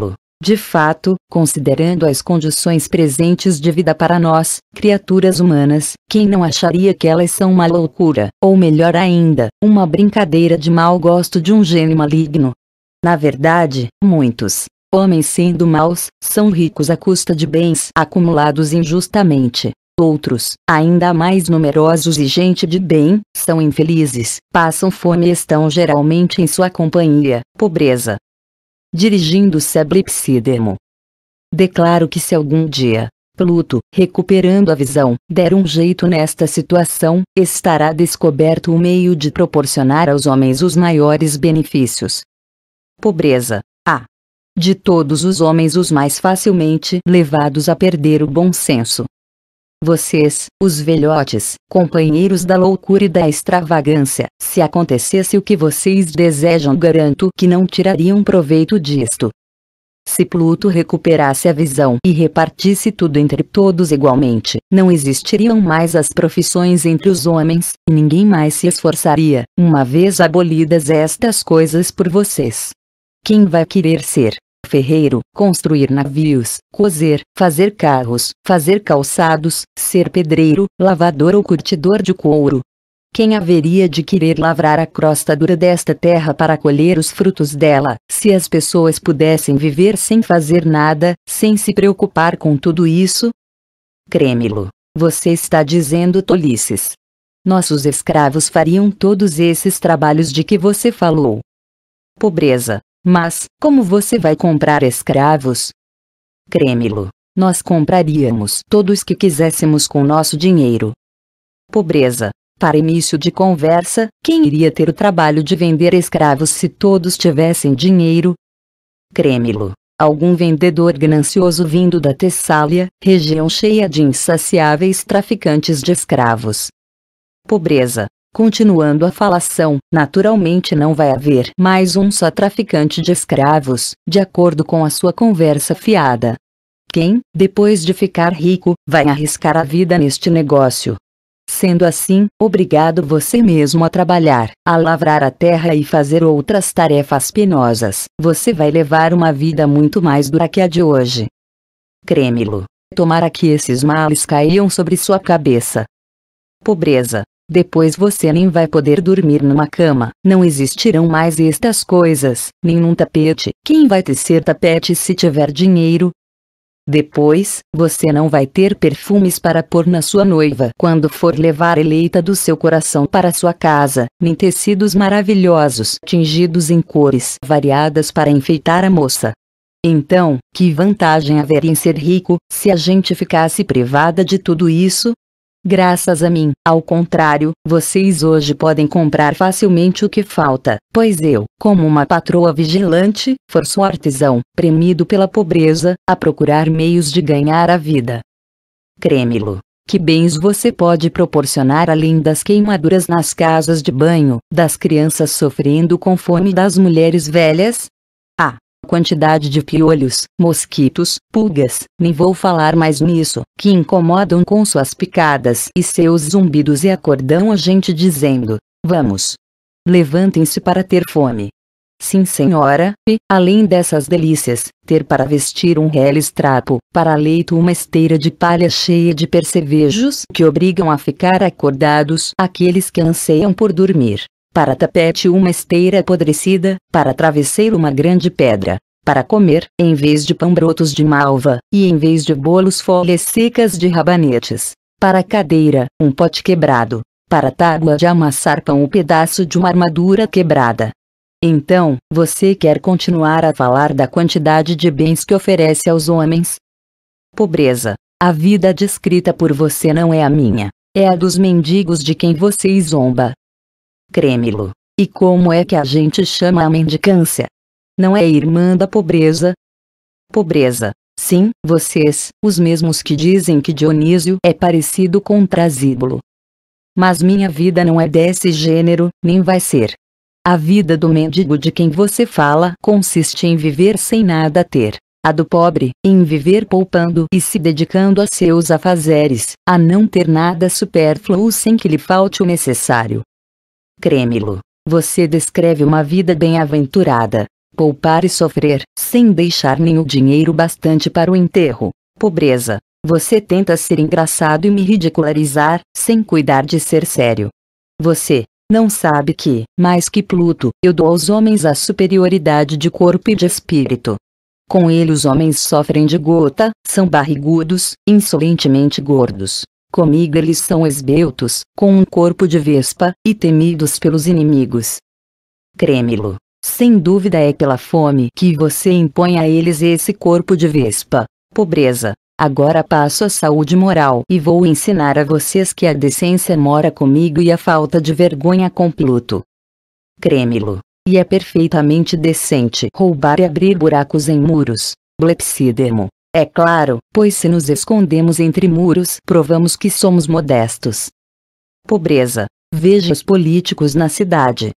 de fato, considerando as condições presentes de vida para nós, criaturas humanas, quem não acharia que elas são uma loucura, ou melhor ainda, uma brincadeira de mau gosto de um gênio maligno? Na verdade, muitos, Homens sendo maus, são ricos à custa de bens acumulados injustamente. Outros, ainda mais numerosos e gente de bem, são infelizes, passam fome e estão geralmente em sua companhia, pobreza, dirigindo-se a Blipsídemo. Declaro que se algum dia, Pluto, recuperando a visão, der um jeito nesta situação, estará descoberto o meio de proporcionar aos homens os maiores benefícios. Pobreza. A. De todos os homens os mais facilmente levados a perder o bom senso. Vocês, os velhotes, companheiros da loucura e da extravagância, se acontecesse o que vocês desejam, garanto que não tirariam proveito disto. Se Pluto recuperasse a visão e repartisse tudo entre todos igualmente, não existiriam mais as profissões entre os homens, e ninguém mais se esforçaria, uma vez abolidas estas coisas por vocês. Quem vai querer ser, ferreiro, construir navios, cozer, fazer carros, fazer calçados, ser pedreiro, lavador ou curtidor de couro. Quem haveria de querer lavrar a crosta dura desta terra para colher os frutos dela, se as pessoas pudessem viver sem fazer nada, sem se preocupar com tudo isso? Crêmilo, você está dizendo tolices. Nossos escravos fariam todos esses trabalhos de que você falou. Pobreza, mas, como você vai comprar escravos? Creme-lo, nós compraríamos todos que quiséssemos com nosso dinheiro. Pobreza. Para início de conversa, quem iria ter o trabalho de vender escravos se todos tivessem dinheiro? Creme-lo algum vendedor ganancioso vindo da Tessália, região cheia de insaciáveis traficantes de escravos. Pobreza. Continuando a falação, naturalmente não vai haver mais um só traficante de escravos, de acordo com a sua conversa fiada. Quem, depois de ficar rico, vai arriscar a vida neste negócio? Sendo assim, obrigado você mesmo a trabalhar, a lavrar a terra e fazer outras tarefas penosas. Você vai levar uma vida muito mais dura que a de hoje. creme Tomara que esses males caiam sobre sua cabeça. Pobreza, depois você nem vai poder dormir numa cama, não existirão mais estas coisas, nem num tapete. Quem vai tecer tapete se tiver dinheiro? Depois, você não vai ter perfumes para pôr na sua noiva quando for levar eleita do seu coração para sua casa, nem tecidos maravilhosos tingidos em cores variadas para enfeitar a moça. Então, que vantagem haveria em ser rico, se a gente ficasse privada de tudo isso? Graças a mim. Ao contrário, vocês hoje podem comprar facilmente o que falta, pois eu, como uma patroa vigilante, forço o artesão, premido pela pobreza, a procurar meios de ganhar a vida. creme Que bens você pode proporcionar além das queimaduras nas casas de banho, das crianças sofrendo com fome das mulheres velhas, quantidade de piolhos, mosquitos, pulgas, nem vou falar mais nisso, que incomodam com suas picadas e seus zumbidos e acordam a gente dizendo: Vamos! Levantem-se para ter fome. Sim, senhora, e, além dessas delícias, ter para vestir um reles trapo, para leito uma esteira de palha cheia de percevejos que obrigam a ficar acordados aqueles que anseiam por dormir, para tapete uma esteira apodrecida, para travesseiro uma grande pedra. Para comer, em vez de pão brotos de malva, e em vez de bolos folhas secas de rabanetes. Para cadeira, um pote quebrado. Para tábua de amassar pão o um pedaço de uma armadura quebrada. Então, você quer continuar a falar da quantidade de bens que oferece aos homens? Pobreza. A vida descrita por você não é a minha. É a dos mendigos de quem você zomba. Crêmilo. E como é que a gente chama a mendicância? Não é irmã da pobreza? Pobreza. Sim, vocês, os mesmos que dizem que Dionísio é parecido com Trasíbulo. Mas minha vida não é desse gênero, nem vai ser. A vida do mendigo de quem você fala consiste em viver sem nada ter. A do pobre, em viver poupando e se dedicando a seus afazeres, a não ter nada supérfluo sem que lhe falte o necessário. Crêmilo, você descreve uma vida bem-aventurada. Poupar e sofrer, sem deixar nenhum dinheiro bastante para o enterro. Pobreza, você tenta ser engraçado e me ridicularizar, sem cuidar de ser sério. Você, não sabe que, mais que Pluto, eu dou aos homens a superioridade de corpo e de espírito. Com ele os homens sofrem de gota, são barrigudos, insolentemente gordos, Comigo eles são esbeltos, com um corpo de vespa, e temidos pelos inimigos. creme Sem dúvida é pela fome que você impõe a eles esse corpo de vespa. Pobreza. Agora passo a saúde moral e vou ensinar a vocês que a decência mora comigo e a falta de vergonha com Pluto. creme E é perfeitamente decente roubar e abrir buracos em muros. Blepsidermo. É claro, pois se nos escondemos entre muros, provamos que somos modestos. Pobreza. Veja os políticos na cidade.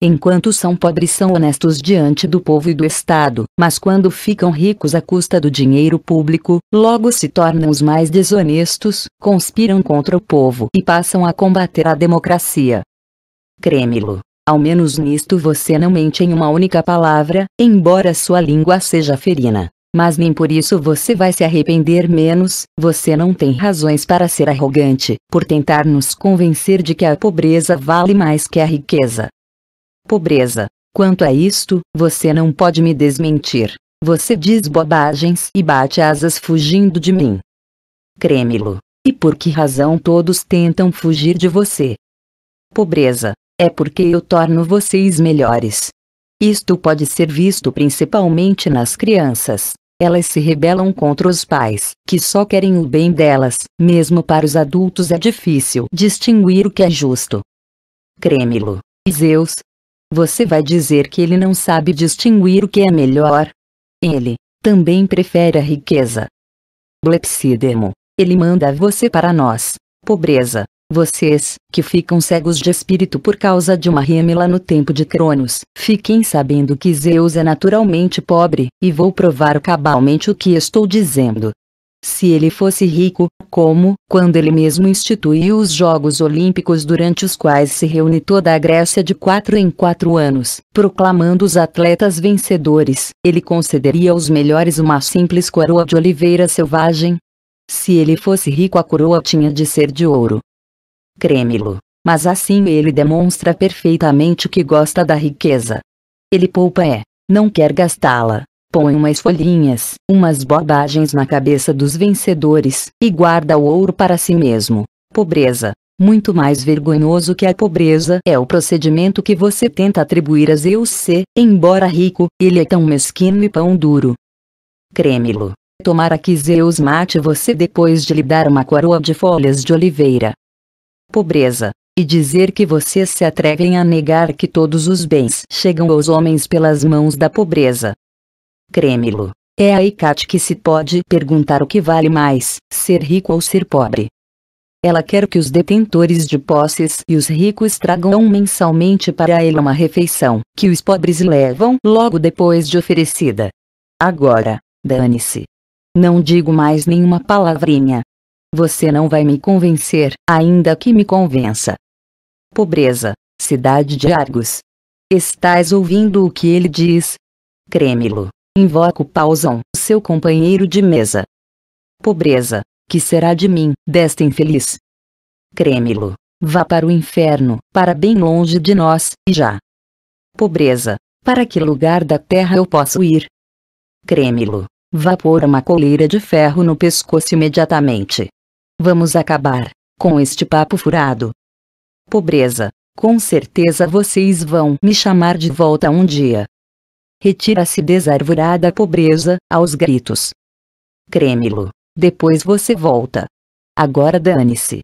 Enquanto são pobres, são honestos diante do povo e do Estado, mas quando ficam ricos à custa do dinheiro público, logo se tornam os mais desonestos, conspiram contra o povo e passam a combater a democracia. Crêmilo. Ao menos nisto você não mente em uma única palavra, embora sua língua seja ferina mas nem por isso você vai se arrepender menos. Você não tem razões para ser arrogante, por tentar nos convencer de que a pobreza vale mais que a riqueza. Pobreza. Quanto a isto, você não pode me desmentir. Você diz bobagens e bate asas fugindo de mim. creme E por que razão todos tentam fugir de você? Pobreza. É porque eu torno vocês melhores. Isto pode ser visto principalmente nas crianças. Elas se rebelam contra os pais, que só querem o bem delas. Mesmo para os adultos é difícil distinguir o que é justo. creme Zeus. Você vai dizer que ele não sabe distinguir o que é melhor? Ele também prefere a riqueza. Blepsidemo, ele manda você para nós, pobreza, vocês, que ficam cegos de espírito por causa de uma rêmela no tempo de Cronos, fiquem sabendo que Zeus é naturalmente pobre, e vou provar cabalmente o que estou dizendo. Se ele fosse rico, como, quando ele mesmo instituiu os Jogos Olímpicos durante os quais se reúne toda a Grécia de quatro em quatro anos, proclamando os atletas vencedores, ele concederia aos melhores uma simples coroa de oliveira selvagem, se ele fosse rico, a coroa tinha de ser de ouro, creme-lo, mas assim ele demonstra perfeitamente que gosta da riqueza. Ele poupa é, não quer gastá-la, põe umas folhinhas, umas bobagens na cabeça dos vencedores, e guarda o ouro para si mesmo. Pobreza. Muito mais vergonhoso que a pobreza é o procedimento que você tenta atribuir a Zeus C, embora rico, ele é tão mesquinho e pão duro. Creme-lo. Tomara que Zeus mate você depois de lhe dar uma coroa de folhas de oliveira pobreza, e dizer que vocês se atrevem a negar que todos os bens chegam aos homens pelas mãos da pobreza. Crêmilo. É a Icate que se pode perguntar o que vale mais, ser rico ou ser pobre. Ela quer que os detentores de posses e os ricos tragam mensalmente para ela uma refeição, que os pobres levam logo depois de oferecida. Agora, dane-se. Não digo mais nenhuma palavrinha, você não vai me convencer, ainda que me convença. Pobreza, cidade de Argos. Estás ouvindo o que ele diz? Crêmilo, invoco Pausão, seu companheiro de mesa. Pobreza, que será de mim, desta infeliz? Crêmilo, vá para o inferno, para bem longe de nós, e já. Pobreza, para que lugar da terra eu posso ir? Crêmilo, vá pôr uma coleira de ferro no pescoço imediatamente. Vamos acabar com este papo furado. Pobreza. Com certeza vocês vão me chamar de volta um dia. Retira-se desarvorada pobreza, aos gritos. Creme-lo. Depois você volta. Agora dane-se.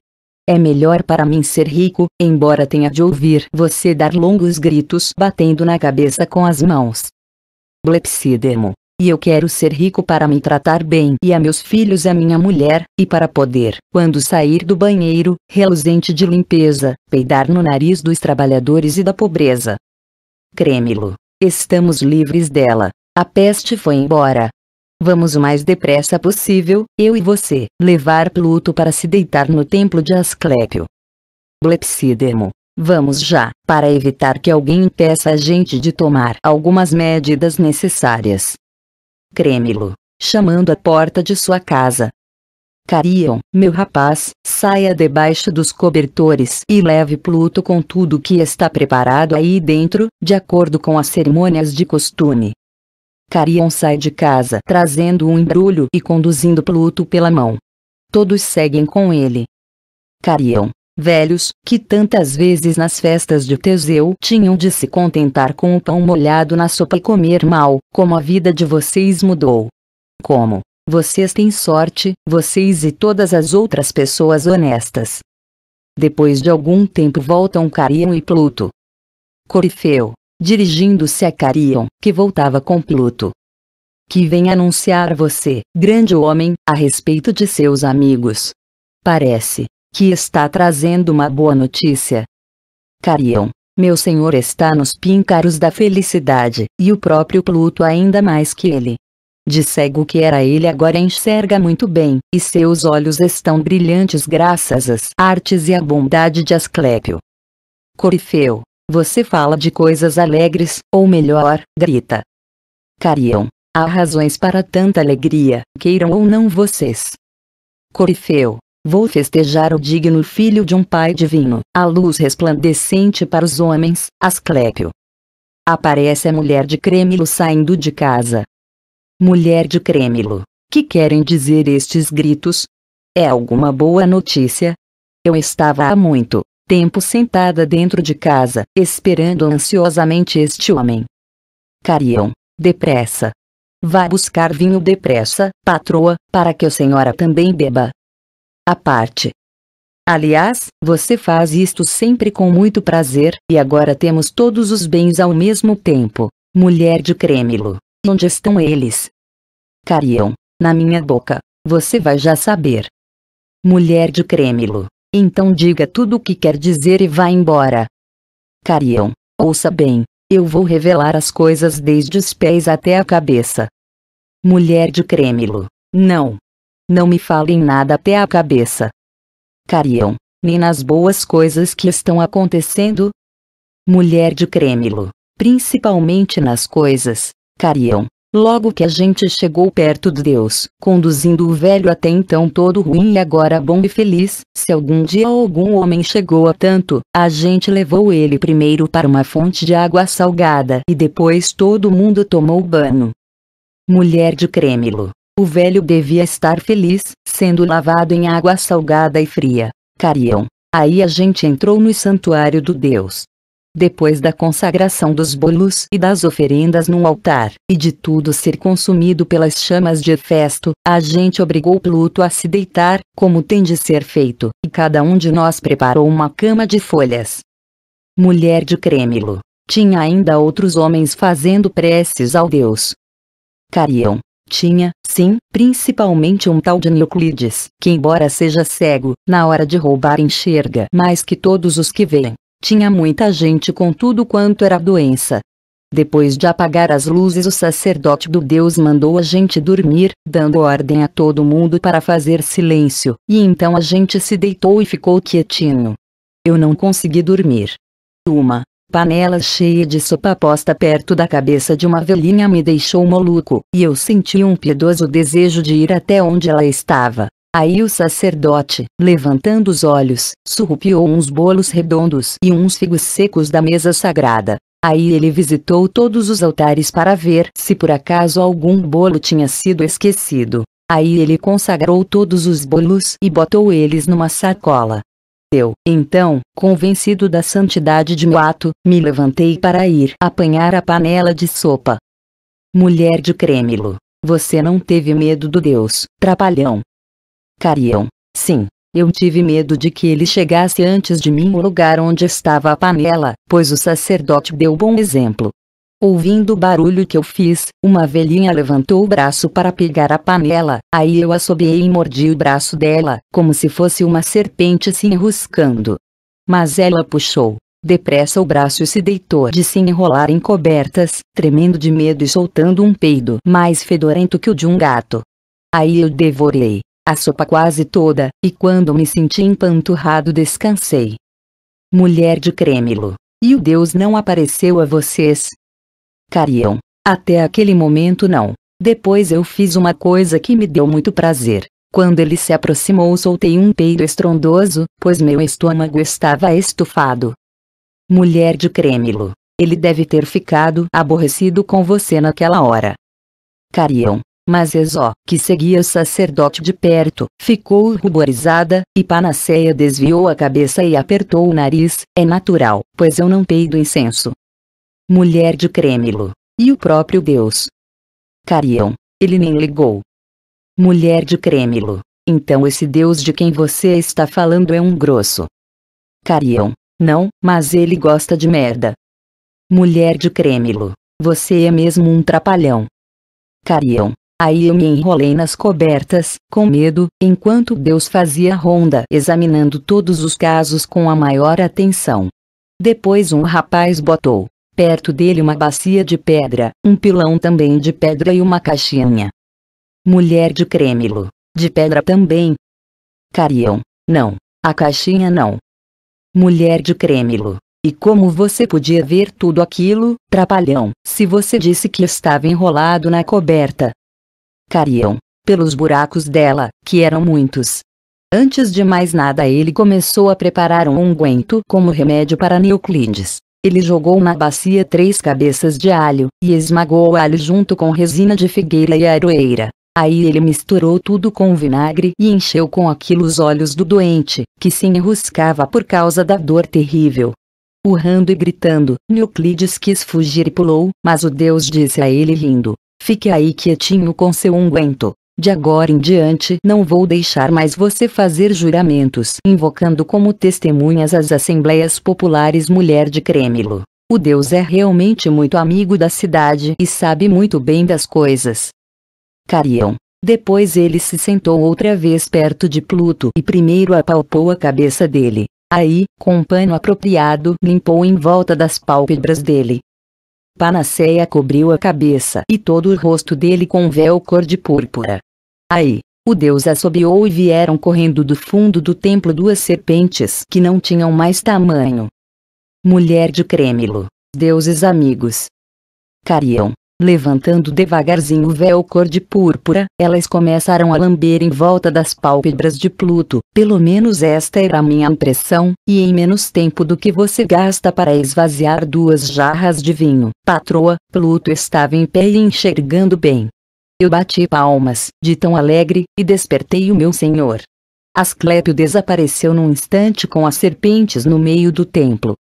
É melhor para mim ser rico, embora tenha de ouvir você dar longos gritos batendo na cabeça com as mãos. Blepsidemo. E eu quero ser rico para me tratar bem e a meus filhos e a minha mulher, e para poder, quando sair do banheiro, reluzente de limpeza, peidar no nariz dos trabalhadores e da pobreza. Crêmilo. Estamos livres dela. A peste foi embora. Vamos o mais depressa possível, eu e você, levar Pluto para se deitar no templo de Asclépio. Blepsidemo. Vamos já, para evitar que alguém impeça a gente de tomar algumas medidas necessárias. Creme-lo, chamando a porta de sua casa. Carion, meu rapaz, saia debaixo dos cobertores e leve Pluto com tudo que está preparado aí dentro, de acordo com as cerimônias de costume. Carion sai de casa trazendo um embrulho e conduzindo Pluto pela mão. Todos seguem com ele. Carion, velhos, que tantas vezes nas festas de Teseu tinham de se contentar com o pão molhado na sopa e comer mal, como a vida de vocês mudou. Como? Vocês têm sorte, vocês e todas as outras pessoas honestas. Depois de algum tempo voltam Carion e Pluto. Corifeu, dirigindo-se a Carion, que voltava com Pluto. Que vem anunciar você, grande homem, a respeito de seus amigos. Parece que está trazendo uma boa notícia. Carião, meu senhor está nos píncaros da felicidade, e o próprio Pluto ainda mais que ele. De cego que era ele agora enxerga muito bem, e seus olhos estão brilhantes graças às artes e à bondade de Asclépio. Corifeu, você fala de coisas alegres, ou melhor, grita. Carião, há razões para tanta alegria, queiram ou não vocês. Corifeu, Vou festejar o digno filho de um pai divino, a luz resplandecente para os homens, Asclépio. Aparece a mulher de Crêmilo saindo de casa. Mulher de Crêmilo, que querem dizer estes gritos? É alguma boa notícia? Eu estava há muito tempo sentada dentro de casa, esperando ansiosamente este homem. Carião, depressa. Vá buscar vinho depressa, patroa, para que a senhora também beba à parte. Aliás, você faz isto sempre com muito prazer, e agora temos todos os bens ao mesmo tempo. Mulher de Crêmilo, onde estão eles? Carião, na minha boca, você vai já saber. Mulher de Crêmilo, então diga tudo o que quer dizer e vá embora. Carião, ouça bem, eu vou revelar as coisas desde os pés até a cabeça. Mulher de Crêmilo, não, não me falem nada até a cabeça. Carião, nem nas boas coisas que estão acontecendo. Mulher de Crêmilo, principalmente nas coisas, Carião, Logo que a gente chegou perto de Deus, conduzindo o velho até então todo ruim e agora bom e feliz, se algum dia algum homem chegou a tanto, a gente levou ele primeiro para uma fonte de água salgada e depois todo mundo tomou banho. Mulher de Crêmilo, o velho devia estar feliz, sendo lavado em água salgada e fria. Carião. Aí a gente entrou no santuário do Deus. Depois da consagração dos bolos e das oferendas no altar, e de tudo ser consumido pelas chamas de Hefesto, a gente obrigou Pluto a se deitar, como tem de ser feito, e cada um de nós preparou uma cama de folhas. Mulher de Crêmilo. Tinha ainda outros homens fazendo preces ao Deus. Carião. Tinha, Sim, principalmente um tal de Neoclides, que embora seja cego, na hora de roubar enxerga mais que todos os que veem. Tinha muita gente com tudo quanto era doença. Depois de apagar as luzes o sacerdote do Deus mandou a gente dormir, dando ordem a todo mundo para fazer silêncio, e então a gente se deitou e ficou quietinho. Eu não consegui dormir. Uma, panela cheia de sopa posta perto da cabeça de uma velhinha me deixou maluco, e eu senti um piedoso desejo de ir até onde ela estava. Aí o sacerdote, levantando os olhos, surrupiou uns bolos redondos e uns figos secos da mesa sagrada. Aí ele visitou todos os altares para ver se por acaso algum bolo tinha sido esquecido. Aí ele consagrou todos os bolos e botou eles numa sacola eu Então, convencido da santidade de meu ato, me levantei para ir apanhar a panela de sopa. Mulher de Crêmilo, você não teve medo do Deus, trapalhão. Carião, sim, eu tive medo de que ele chegasse antes de mim o lugar onde estava a panela, pois o sacerdote deu bom exemplo, Ouvindo o barulho que eu fiz, uma velhinha levantou o braço para pegar a panela, aí eu assobiei e mordi o braço dela, como se fosse uma serpente se enroscando. Mas ela puxou. Depressa o braço se deitou de se enrolar em cobertas, tremendo de medo e soltando um peido mais fedorento que o de um gato. Aí eu devorei a sopa quase toda, e quando me senti empanturrado descansei. Mulher de Crêmilo. E o Deus não apareceu a vocês, Carion, Até aquele momento não. Depois eu fiz uma coisa que me deu muito prazer. Quando ele se aproximou, soltei um peido estrondoso, pois meu estômago estava estufado. Mulher de Crêmilo. Ele deve ter ficado aborrecido com você naquela hora. Carion, Mas Exó, que seguia o sacerdote de perto, ficou ruborizada, e Panaceia desviou a cabeça e apertou o nariz, é natural, pois eu não peido incenso, mulher de Crêmilo, e o próprio Deus. Carião, ele nem ligou. Mulher de Crêmilo, então esse Deus de quem você está falando é um grosso. Carião, não, mas ele gosta de merda. Mulher de Crêmilo, você é mesmo um trapalhão. Carião, Aí eu me enrolei nas cobertas, com medo, enquanto Deus fazia ronda examinando todos os casos com a maior atenção. Depois um rapaz botou. Perto dele uma bacia de pedra, um pilão também de pedra e uma caixinha. Mulher de Crêmilo, de pedra também. Carião, não, a caixinha não. Mulher de Crêmilo, e como você podia ver tudo aquilo, trapalhão, se você disse que estava enrolado na coberta? Carião, pelos buracos dela, que eram muitos. Antes de mais nada ele começou a preparar um unguento como remédio para Neuclides. Ele jogou na bacia três cabeças de alho, e esmagou o alho junto com resina de figueira e aroeira. Aí ele misturou tudo com vinagre e encheu com aquilo os olhos do doente, que se enruscava por causa da dor terrível. Urrando e gritando, Euclides quis fugir e pulou, mas o deus disse a ele rindo: Fique aí quietinho com seu unguento. De agora em diante não vou deixar mais você fazer juramentos invocando como testemunhas as Assembleias Populares Mulher de Cremelo O Deus é realmente muito amigo da cidade e sabe muito bem das coisas. Carião. Depois ele se sentou outra vez perto de Pluto e primeiro apalpou a cabeça dele. Aí, com um pano apropriado, limpou em volta das pálpebras dele. Panaceia cobriu a cabeça e todo o rosto dele com véu cor de púrpura. Aí, o deus assobiou e vieram correndo do fundo do templo duas serpentes que não tinham mais tamanho. Mulher de Crêmilo, deuses amigos. Carião, levantando devagarzinho o véu cor de púrpura, elas começaram a lamber em volta das pálpebras de Pluto, pelo menos esta era a minha impressão, e em menos tempo do que você gasta para esvaziar duas jarras de vinho, patroa, Pluto estava em pé e enxergando bem. Eu bati palmas, de tão alegre, e despertei o meu senhor. Asclépio desapareceu num instante com as serpentes no meio do templo.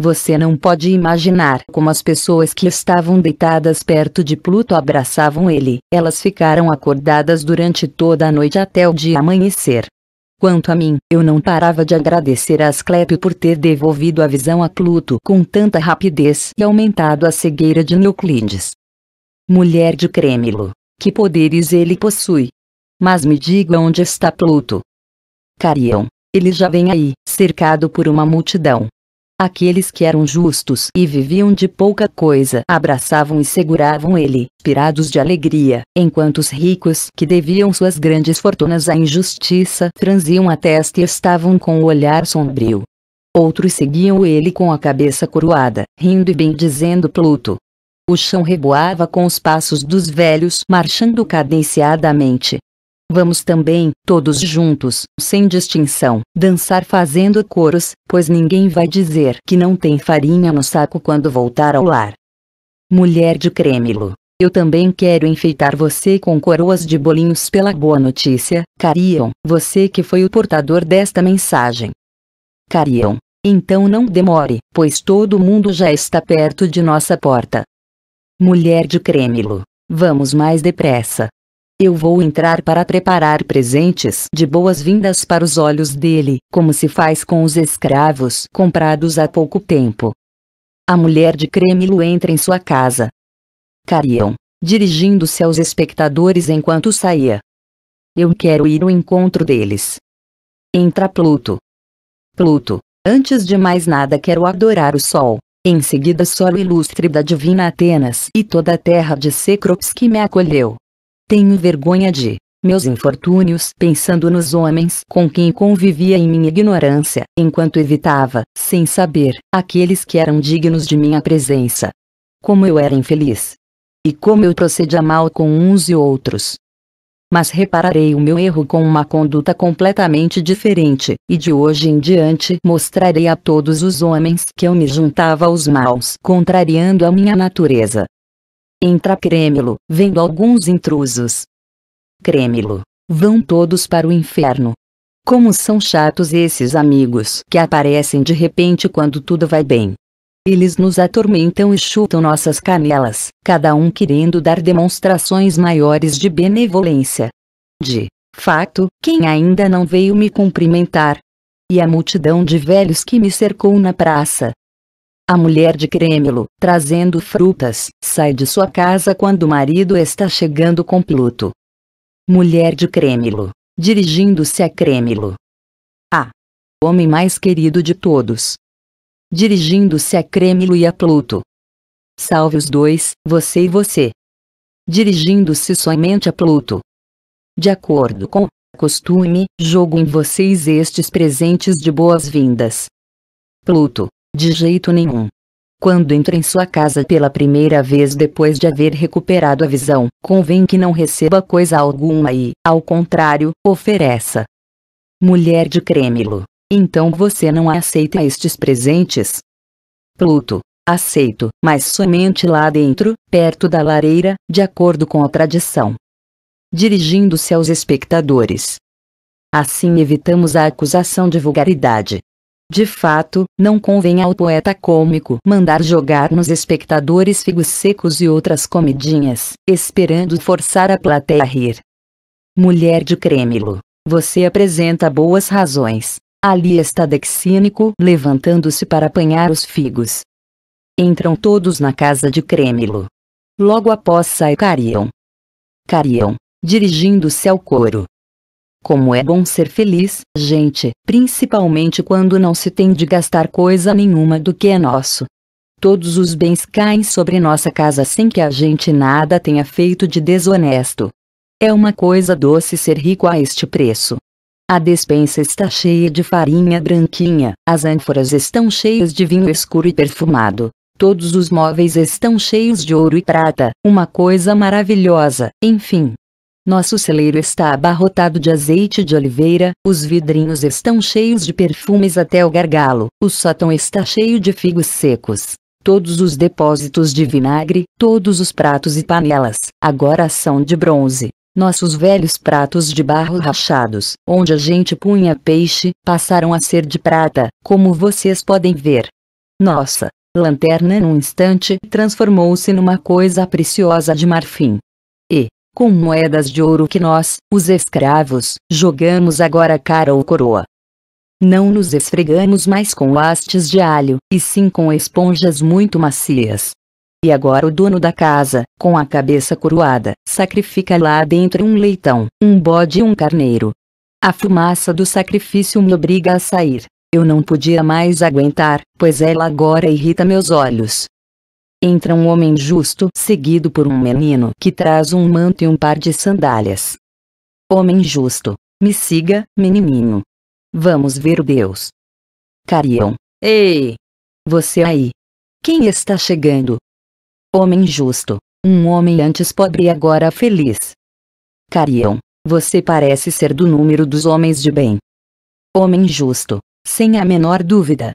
Você não pode imaginar como as pessoas que estavam deitadas perto de Pluto abraçavam ele. Elas ficaram acordadas durante toda a noite até o dia amanhecer. Quanto a mim, eu não parava de agradecer a Asclepio por ter devolvido a visão a Pluto com tanta rapidez e aumentado a cegueira de Neuclides. Mulher de Crêmilo, que poderes ele possui. Mas me diga onde está Pluto. Carião, ele já vem aí, cercado por uma multidão. Aqueles que eram justos e viviam de pouca coisa abraçavam e seguravam ele, pirados de alegria, enquanto os ricos que deviam suas grandes fortunas à injustiça franziam a testa e estavam com o olhar sombrio. Outros seguiam ele com a cabeça coroada, rindo e bendizendo Pluto, o chão reboava com os passos dos velhos marchando cadenciadamente. Vamos também, todos juntos, sem distinção, dançar fazendo coros, pois ninguém vai dizer que não tem farinha no saco quando voltar ao lar. Mulher de Crêmilo. Eu também quero enfeitar você com coroas de bolinhos pela boa notícia, Carion, você que foi o portador desta mensagem. Carion. Então não demore, pois todo mundo já está perto de nossa porta. Mulher de Crêmilo, vamos mais depressa. Eu vou entrar para preparar presentes de boas-vindas para os olhos dele, como se faz com os escravos comprados há pouco tempo. A mulher de Crêmilo entra em sua casa. Carion, dirigindo-se aos espectadores enquanto saía. Eu quero ir ao encontro deles. Entra Pluto. Pluto, antes de mais nada quero adorar o sol. Em seguida só o ilustre da divina Atenas e toda a terra de Cecrops que me acolheu. Tenho vergonha de meus infortúnios pensando nos homens com quem convivia em minha ignorância, enquanto evitava, sem saber, aqueles que eram dignos de minha presença. Como eu era infeliz! E como eu procedia mal com uns e outros mas repararei o meu erro com uma conduta completamente diferente, e de hoje em diante mostrarei a todos os homens que eu me juntava aos maus, contrariando a minha natureza. Entra Crêmilo, vendo alguns intrusos. Crêmilo. Vão todos para o inferno. Como são chatos esses amigos que aparecem de repente quando tudo vai bem. Eles nos atormentam e chutam nossas canelas, cada um querendo dar demonstrações maiores de benevolência. De fato, quem ainda não veio me cumprimentar? E a multidão de velhos que me cercou na praça. A mulher de Crêmelo, trazendo frutas, sai de sua casa quando o marido está chegando com Pluto. Mulher de Crêmelo, dirigindo-se a Crêmelo. Ah! Homem mais querido de todos, dirigindo-se a Crêmilo e a Pluto. Salve os dois, você e você. Dirigindo-se somente a Pluto. De acordo com costume, jogo em vocês estes presentes de boas-vindas. Pluto, de jeito nenhum. Quando entra em sua casa pela primeira vez depois de haver recuperado a visão, convém que não receba coisa alguma e, ao contrário, ofereça. Mulher de Crêmilo. Então você não aceita estes presentes? Pluto. Aceito, mas somente lá dentro, perto da lareira, de acordo com a tradição. Dirigindo-se aos espectadores. Assim evitamos a acusação de vulgaridade. De fato, não convém ao poeta cômico mandar jogar nos espectadores figos secos e outras comidinhas, esperando forçar a plateia a rir. Mulher de Crêmilo, você apresenta boas razões, Ali está Dexínico levantando-se para apanhar os figos. Entram todos na casa de Crêmilo. Logo após sai Carião. Carião, dirigindo-se ao coro. Como é bom ser feliz, gente, principalmente quando não se tem de gastar coisa nenhuma do que é nosso. Todos os bens caem sobre nossa casa sem que a gente nada tenha feito de desonesto. É uma coisa doce ser rico a este preço. A despensa está cheia de farinha branquinha, as ânforas estão cheias de vinho escuro e perfumado. Todos os móveis estão cheios de ouro e prata, uma coisa maravilhosa, enfim. Nosso celeiro está abarrotado de azeite de oliveira, os vidrinhos estão cheios de perfumes até o gargalo, o sótão está cheio de figos secos. Todos os depósitos de vinagre, todos os pratos e panelas, agora são de bronze, nossos velhos pratos de barro rachados, onde a gente punha peixe, passaram a ser de prata, como vocês podem ver. Nossa lanterna num instante transformou-se numa coisa preciosa de marfim. E, com moedas de ouro que nós, os escravos, jogamos agora cara ou coroa. Não nos esfregamos mais com hastes de alho, e sim com esponjas muito macias. E agora o dono da casa, com a cabeça coroada, sacrifica lá dentro um leitão, um bode e um carneiro. A fumaça do sacrifício me obriga a sair. Eu não podia mais aguentar, pois ela agora irrita meus olhos. Entra um homem justo, seguido por um menino que traz um manto e um par de sandálias. Homem justo, me siga, menininho. Vamos ver o Deus. Carião. Ei! Você aí! Quem está chegando? Homem justo. Um homem antes pobre e agora feliz. Carion, você parece ser do número dos homens de bem. Homem justo, sem a menor dúvida.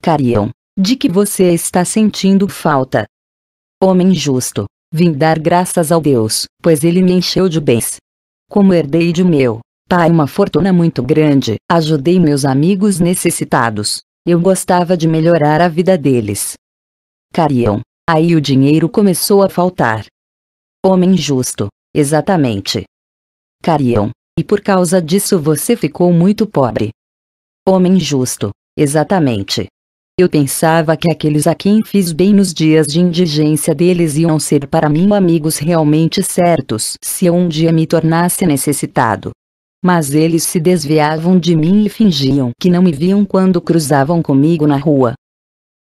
Carion, de que você está sentindo falta? Homem justo, vim dar graças ao Deus, pois ele me encheu de bens. Como herdei de meu pai uma fortuna muito grande, ajudei meus amigos necessitados. Eu gostava de melhorar a vida deles. Carião, Aí o dinheiro começou a faltar. Homem justo, exatamente. Carião, e por causa disso você ficou muito pobre. Homem justo, exatamente. Eu pensava que aqueles a quem fiz bem nos dias de indigência deles iam ser para mim amigos realmente certos se eu um dia me tornasse necessitado. Mas eles se desviavam de mim e fingiam que não me viam quando cruzavam comigo na rua.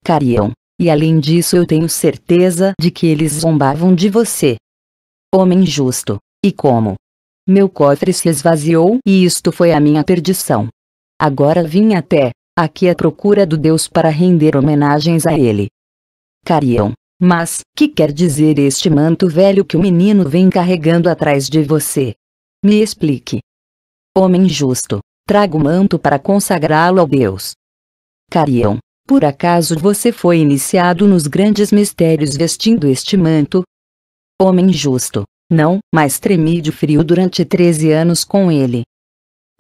Carião, e além disso eu tenho certeza de que eles zombavam de você. Homem justo. E como? Meu cofre se esvaziou e isto foi a minha perdição. Agora vim até, aqui à procura do Deus para render homenagens a ele. Carião. Mas, que quer dizer este manto velho que o menino vem carregando atrás de você? Me explique. Homem justo, trago o manto para consagrá-lo ao Deus. Carião, por acaso você foi iniciado nos grandes mistérios vestindo este manto? Homem justo, não, mas tremi de frio durante treze anos com ele.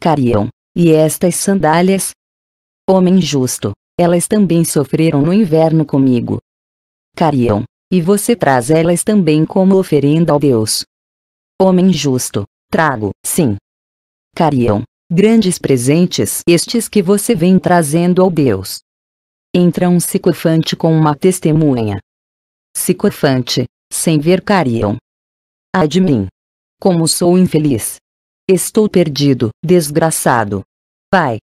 Carião, e estas sandálias? Homem justo, elas também sofreram no inverno comigo. Carião, e você traz elas também como oferenda ao Deus. Homem justo, trago, sim. Carião, grandes presentes estes que você vem trazendo ao Deus entra um cicofante com uma testemunha. Cicofante, sem ver Carion. Ai de mim! Como sou infeliz! Estou perdido, desgraçado! Pai!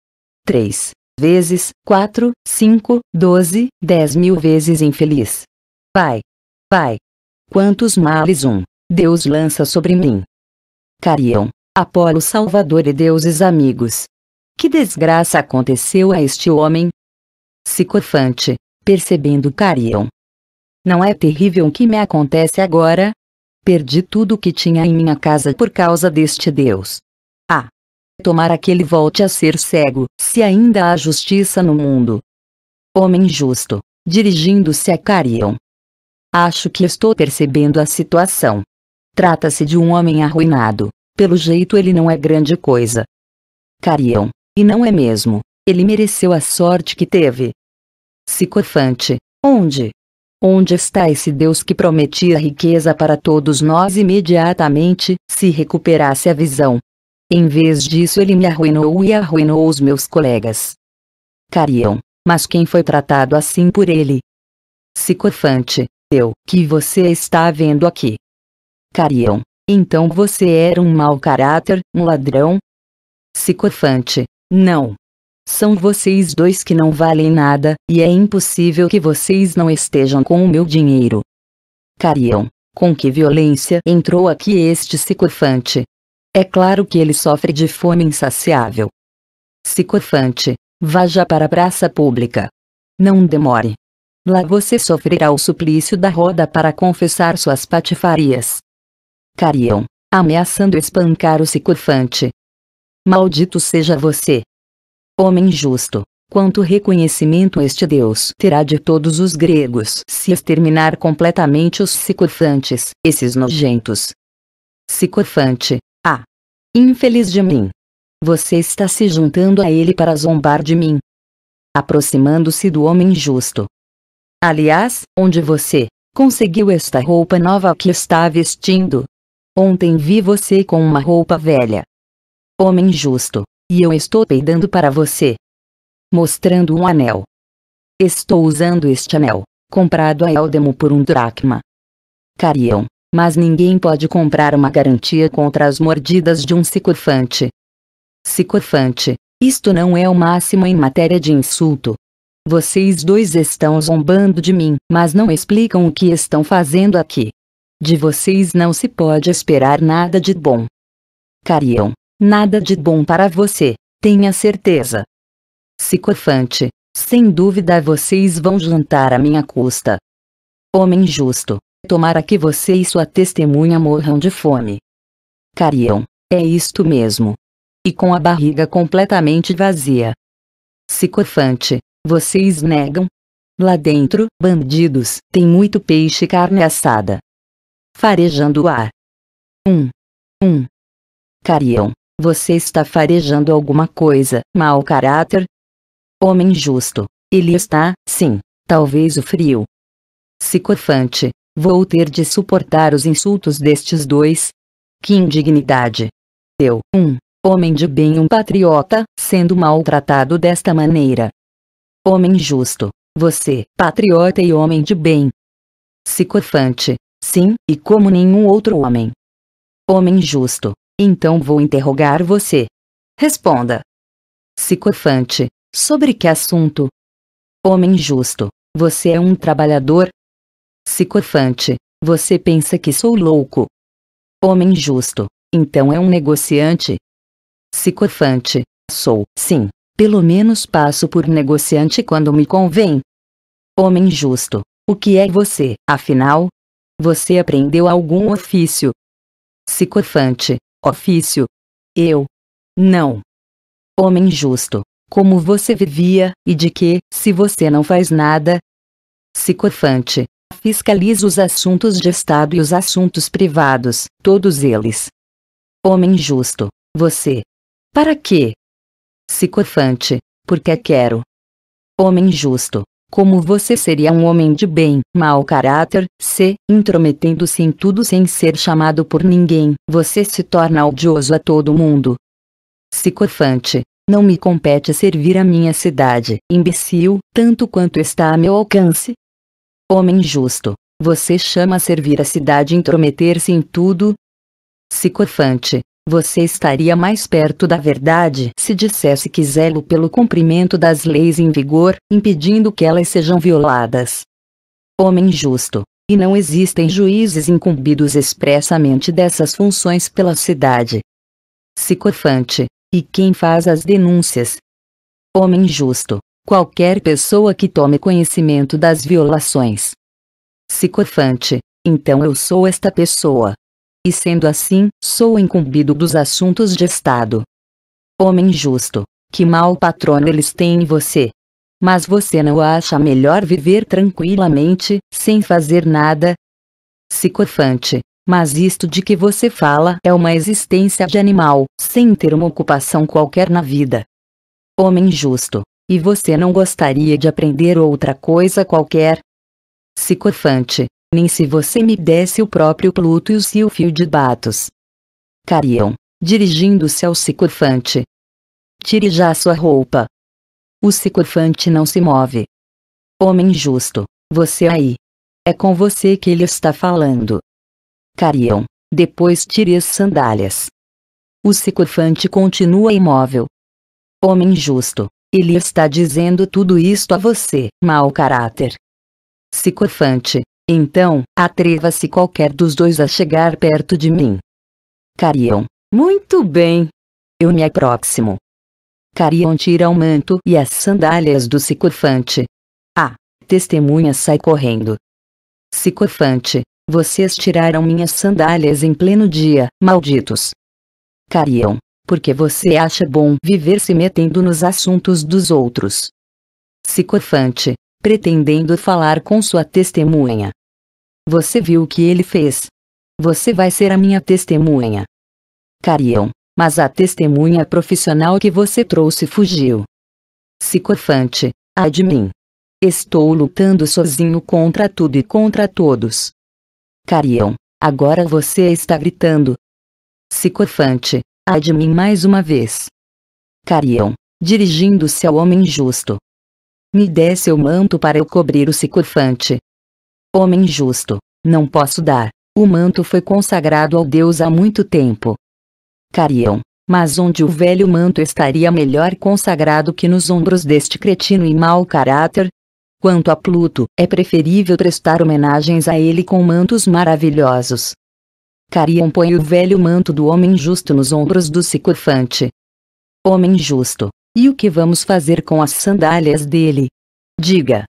3 vezes 4, 5, 12, 10 mil vezes infeliz! Pai! Pai! Quantos males um Deus lança sobre mim! Carião, Apolo Salvador e deuses amigos! Que desgraça aconteceu a este homem, Sicofante, percebendo Carion. Não é terrível o que me acontece agora? Perdi tudo o que tinha em minha casa por causa deste Deus. Ah! Tomara que ele volte a ser cego, se ainda há justiça no mundo. Homem justo, dirigindo-se a Carion. Acho que estou percebendo a situação. Trata-se de um homem arruinado, pelo jeito ele não é grande coisa. Carion, e não é mesmo. Ele mereceu a sorte que teve. Sicofante. Onde? Onde está esse Deus que prometia riqueza para todos nós imediatamente, se recuperasse a visão? Em vez disso ele me arruinou e arruinou os meus colegas. Carião. Mas quem foi tratado assim por ele? Sicofante. Eu, que você está vendo aqui. Carião. Então você era um mau caráter, um ladrão? Sicofante. Não, são vocês dois que não valem nada, e é impossível que vocês não estejam com o meu dinheiro. Carião. Com que violência entrou aqui este sicofante? É claro que ele sofre de fome insaciável. Sicofante, Vá já para a praça pública. Não demore. Lá você sofrerá o suplício da roda para confessar suas patifarias. Carião. Ameaçando espancar o sicofante. Maldito seja você homem justo. Quanto reconhecimento este Deus terá de todos os gregos se exterminar completamente os sicofantes, esses nojentos. Sicofante. Ah! Infeliz de mim! Você está se juntando a ele para zombar de mim. Aproximando-se do homem justo. Aliás, onde você conseguiu esta roupa nova que está vestindo? Ontem vi você com uma roupa velha. Homem justo. E eu estou peidando para você. Mostrando um anel. Estou usando este anel, comprado a Eldemo por um dracma. Carião, mas ninguém pode comprar uma garantia contra as mordidas de um cicofante. Cicofante, isto não é o máximo em matéria de insulto. Vocês dois estão zombando de mim, mas não explicam o que estão fazendo aqui. De vocês não se pode esperar nada de bom. Carião, Nada de bom para você, tenha certeza. Cicofante, sem dúvida vocês vão jantar à minha custa. Homem justo, tomara que você e sua testemunha morram de fome. Carião, é isto mesmo. E com a barriga completamente vazia. Cicofante, vocês negam? Lá dentro, bandidos, tem muito peixe e carne assada. Farejando o ar. Um. Um. Carião, você está farejando alguma coisa, mau caráter? Homem justo. Ele está, sim, talvez o frio. Cicofante. Vou ter de suportar os insultos destes dois. Que indignidade. Eu, um, homem de bem, um patriota, sendo maltratado desta maneira. Homem justo. Você, patriota e homem de bem. Cicofante. Sim, e como nenhum outro homem. Homem justo. Então vou interrogar você. Responda. Sicofante, Sobre que assunto? Homem justo. Você é um trabalhador? Sicofante, Você pensa que sou louco? Homem justo. Então é um negociante? Cicofante. Sou, sim. Pelo menos passo por negociante quando me convém. Homem justo. O que é você, afinal? Você aprendeu algum ofício? Sicofante, Ofício. Eu. Não. Homem justo, como você vivia, e de que, se você não faz nada, sicofante, Fiscaliza os assuntos de Estado e os assuntos privados, todos eles. Homem justo. Você. Para quê? sicofante, Porque quero. Homem justo. Como você seria um homem de bem, mau caráter, se, intrometendo-se em tudo sem ser chamado por ninguém, você se torna odioso a todo mundo. Sicofante. Não me compete servir a minha cidade, imbecil, tanto quanto está a meu alcance. Homem justo. Você chama servir a cidade intrometer-se em tudo? Sicofante. Você estaria mais perto da verdade se dissesse que zelo pelo cumprimento das leis em vigor, impedindo que elas sejam violadas. Homem justo. E não existem juízes incumbidos expressamente dessas funções pela cidade. Sicofante. E quem faz as denúncias? Homem justo. Qualquer pessoa que tome conhecimento das violações. Sicofante. Então eu sou esta pessoa e sendo assim, sou incumbido dos assuntos de Estado. Homem justo, que mau patrono eles têm em você. Mas você não acha melhor viver tranquilamente, sem fazer nada? Sicofante. mas isto de que você fala é uma existência de animal, sem ter uma ocupação qualquer na vida. Homem justo, e você não gostaria de aprender outra coisa qualquer? Sicofante nem se você me desse o próprio Pluto e o fio de Batos. Carion, dirigindo-se ao sicurfante, Tire já sua roupa. O sicurfante não se move. Homem justo, você aí. É com você que ele está falando. Carion, depois tire as sandálias. O sicurfante continua imóvel. Homem justo, ele está dizendo tudo isto a você, mau caráter. Sicurfante. Então, atreva-se qualquer dos dois a chegar perto de mim. Carion. Muito bem. Eu me aproximo. Carion tira o manto e as sandálias do sicofante. A ah, testemunha sai correndo. Sicofante, Vocês tiraram minhas sandálias em pleno dia, malditos. Carion, Porque você acha bom viver se metendo nos assuntos dos outros. Sicofante, pretendendo falar com sua testemunha. Você viu o que ele fez. Você vai ser a minha testemunha. Carião, mas a testemunha profissional que você trouxe fugiu. Sicofante, ai de mim. Estou lutando sozinho contra tudo e contra todos. Carião, agora você está gritando. Sicofante, ai de mim mais uma vez. Carião, dirigindo-se ao homem justo. Me dê seu manto para eu cobrir o sicofante. Homem justo, não posso dar. O manto foi consagrado ao Deus há muito tempo. Carião, mas onde o velho manto estaria melhor consagrado que nos ombros deste cretino e mau caráter? Quanto a Pluto, é preferível prestar homenagens a ele com mantos maravilhosos. Carião põe o velho manto do homem justo nos ombros do sycophante. Homem justo, e o que vamos fazer com as sandálias dele? Diga.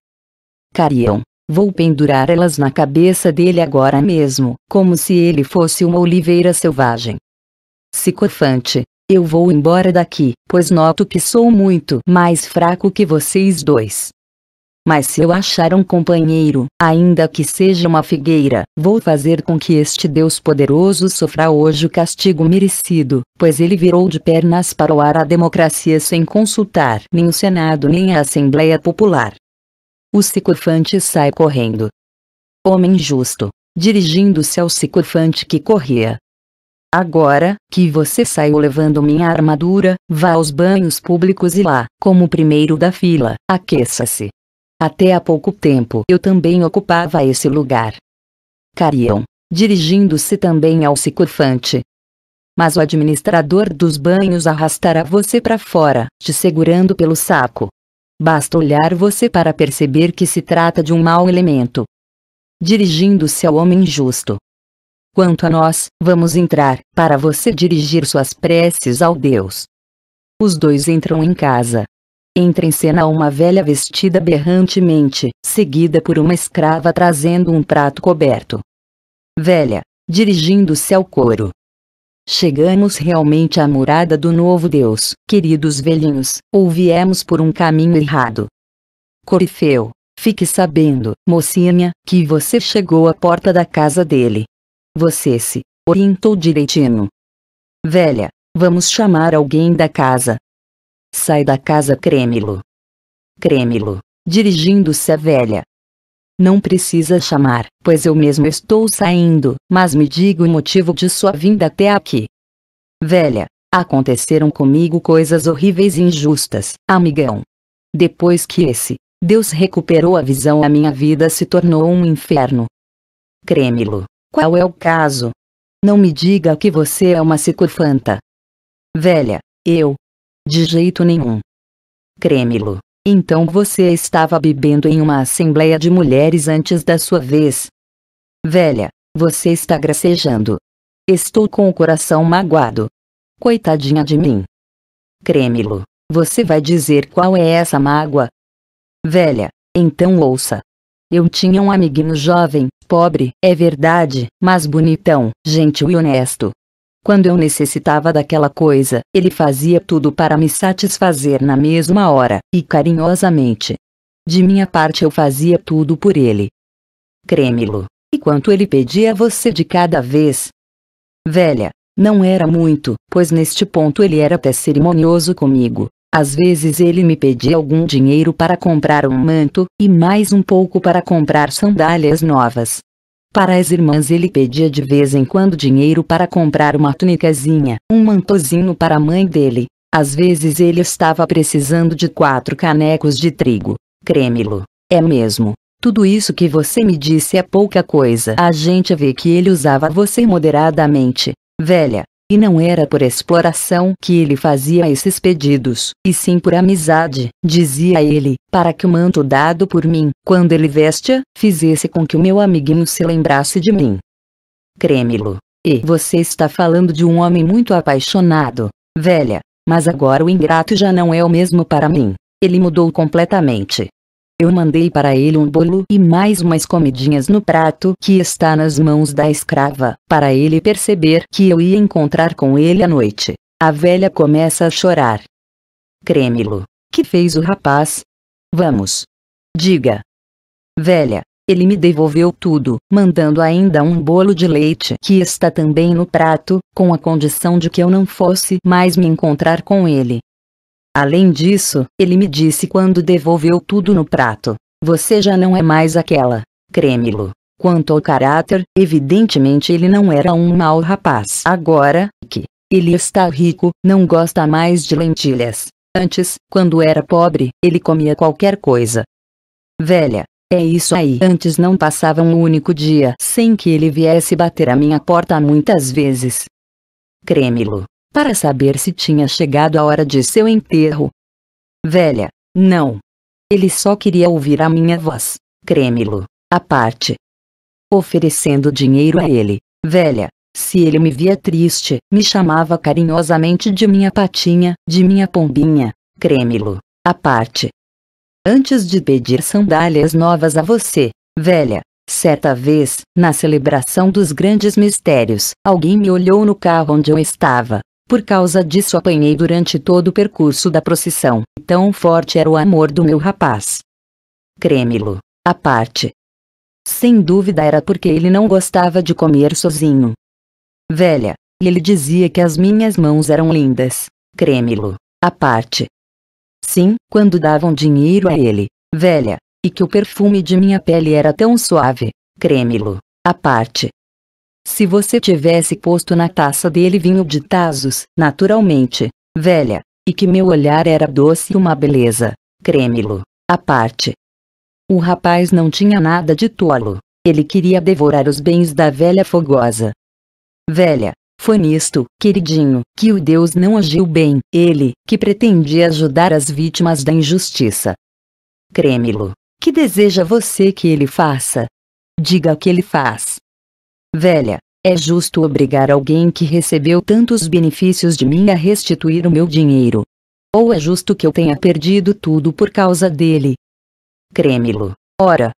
Carião, Vou pendurar elas na cabeça dele agora mesmo, como se ele fosse uma oliveira selvagem. Cicofante, eu vou embora daqui, pois noto que sou muito mais fraco que vocês dois. Mas se eu achar um companheiro, ainda que seja uma figueira, vou fazer com que este Deus poderoso sofra hoje o castigo merecido, pois ele virou de pernas para o ar a democracia sem consultar nem o Senado nem a Assembleia Popular. O cicofante sai correndo. Homem justo, dirigindo-se ao cicofante que corria. Agora que você saiu levando minha armadura, vá aos banhos públicos e lá, como primeiro da fila, aqueça-se. Até há pouco tempo eu também ocupava esse lugar. Carião, dirigindo-se também ao cicofante. Mas o administrador dos banhos arrastará você para fora, te segurando pelo saco, Basta olhar você para perceber que se trata de um mau elemento. Dirigindo-se ao homem justo. Quanto a nós, vamos entrar, para você dirigir suas preces ao Deus. Os dois entram em casa. Entra em cena uma velha vestida berrantemente, seguida por uma escrava trazendo um prato coberto. Velha, dirigindo-se ao coro. Chegamos realmente à morada do novo Deus, queridos velhinhos, ou viemos por um caminho errado. Corifeu, fique sabendo, mocinha, que você chegou à porta da casa dele. Você se orientou direitinho. Velha, vamos chamar alguém da casa. Sai da casa Crêmilo. Crêmilo, dirigindo-se à velha, não precisa chamar, pois eu mesmo estou saindo, mas me diga o motivo de sua vinda até aqui. Velha, aconteceram comigo coisas horríveis e injustas, amigão. Depois que esse Deus recuperou a visão, a minha vida se tornou um inferno. Crêmilo, qual é o caso? Não me diga que você é uma psicofanta. Velha, eu. De jeito nenhum. Crêmilo, então você estava bebendo em uma assembleia de mulheres antes da sua vez. Velha, você está gracejando. Estou com o coração magoado. Coitadinha de mim. Crêmilo, você vai dizer qual é essa mágoa? Velha, então ouça. Eu tinha um amiguinho jovem, pobre, é verdade, mas bonitão, gentil e honesto. Quando eu necessitava daquela coisa, ele fazia tudo para me satisfazer na mesma hora, e carinhosamente. De minha parte eu fazia tudo por ele. Creme-lo. E quanto ele pedia a você de cada vez? Velha, não era muito, pois neste ponto ele era até cerimonioso comigo. Às vezes ele me pedia algum dinheiro para comprar um manto, e mais um pouco para comprar sandálias novas. Para as irmãs ele pedia de vez em quando dinheiro para comprar uma tunicazinha, um mantozinho para a mãe dele. Às vezes ele estava precisando de quatro canecos de trigo. Crêmelo. É mesmo. Tudo isso que você me disse é pouca coisa. A gente vê que ele usava você moderadamente. Velha, e não era por exploração que ele fazia esses pedidos, e sim por amizade, dizia ele, para que o manto dado por mim, quando ele veste, fizesse com que o meu amiguinho se lembrasse de mim. Creme-lo. E você está falando de um homem muito apaixonado, velha, mas agora o ingrato já não é o mesmo para mim. Ele mudou completamente. Eu mandei para ele um bolo e mais umas comidinhas no prato que está nas mãos da escrava, para ele perceber que eu ia encontrar com ele à noite. A velha começa a chorar. Crêmilo. Que fez o rapaz? Vamos. Diga. Velha, ele me devolveu tudo, mandando ainda um bolo de leite que está também no prato, com a condição de que eu não fosse mais me encontrar com ele. Além disso, ele me disse quando devolveu tudo no prato. Você já não é mais aquela. Creme-lo. Quanto ao caráter, evidentemente ele não era um mau rapaz. Agora, que ele está rico, não gosta mais de lentilhas. Antes, quando era pobre, ele comia qualquer coisa. Velha, é isso aí. Antes não passava um único dia sem que ele viesse bater a minha porta muitas vezes. Creme-lo para saber se tinha chegado a hora de seu enterro. Velha, não. Ele só queria ouvir a minha voz, creme-lo, à parte. Oferecendo dinheiro a ele, velha, se ele me via triste, me chamava carinhosamente de minha patinha, de minha pombinha, creme-lo, à parte. Antes de pedir sandálias novas a você, velha, certa vez, na celebração dos grandes mistérios, alguém me olhou no carro onde eu estava, por causa disso apanhei durante todo o percurso da procissão, tão forte era o amor do meu rapaz. Crêmilo. A parte. Sem dúvida era porque ele não gostava de comer sozinho. Velha, ele dizia que as minhas mãos eram lindas. Crêmilo. A parte. Sim, quando davam dinheiro a ele, velha, e que o perfume de minha pele era tão suave. Crêmilo. A parte. Se você tivesse posto na taça dele vinho de Tasos, naturalmente, velha, e que meu olhar era doce e uma beleza, creme-lo, à parte. O rapaz não tinha nada de tolo, ele queria devorar os bens da velha fogosa. Velha, foi nisto, queridinho, que o Deus não agiu bem, ele, que pretendia ajudar as vítimas da injustiça. Creme-lo, que deseja você que ele faça? Diga o que ele faz. Velha, é justo obrigar alguém que recebeu tantos benefícios de mim a restituir o meu dinheiro. Ou é justo que eu tenha perdido tudo por causa dele? creme ora.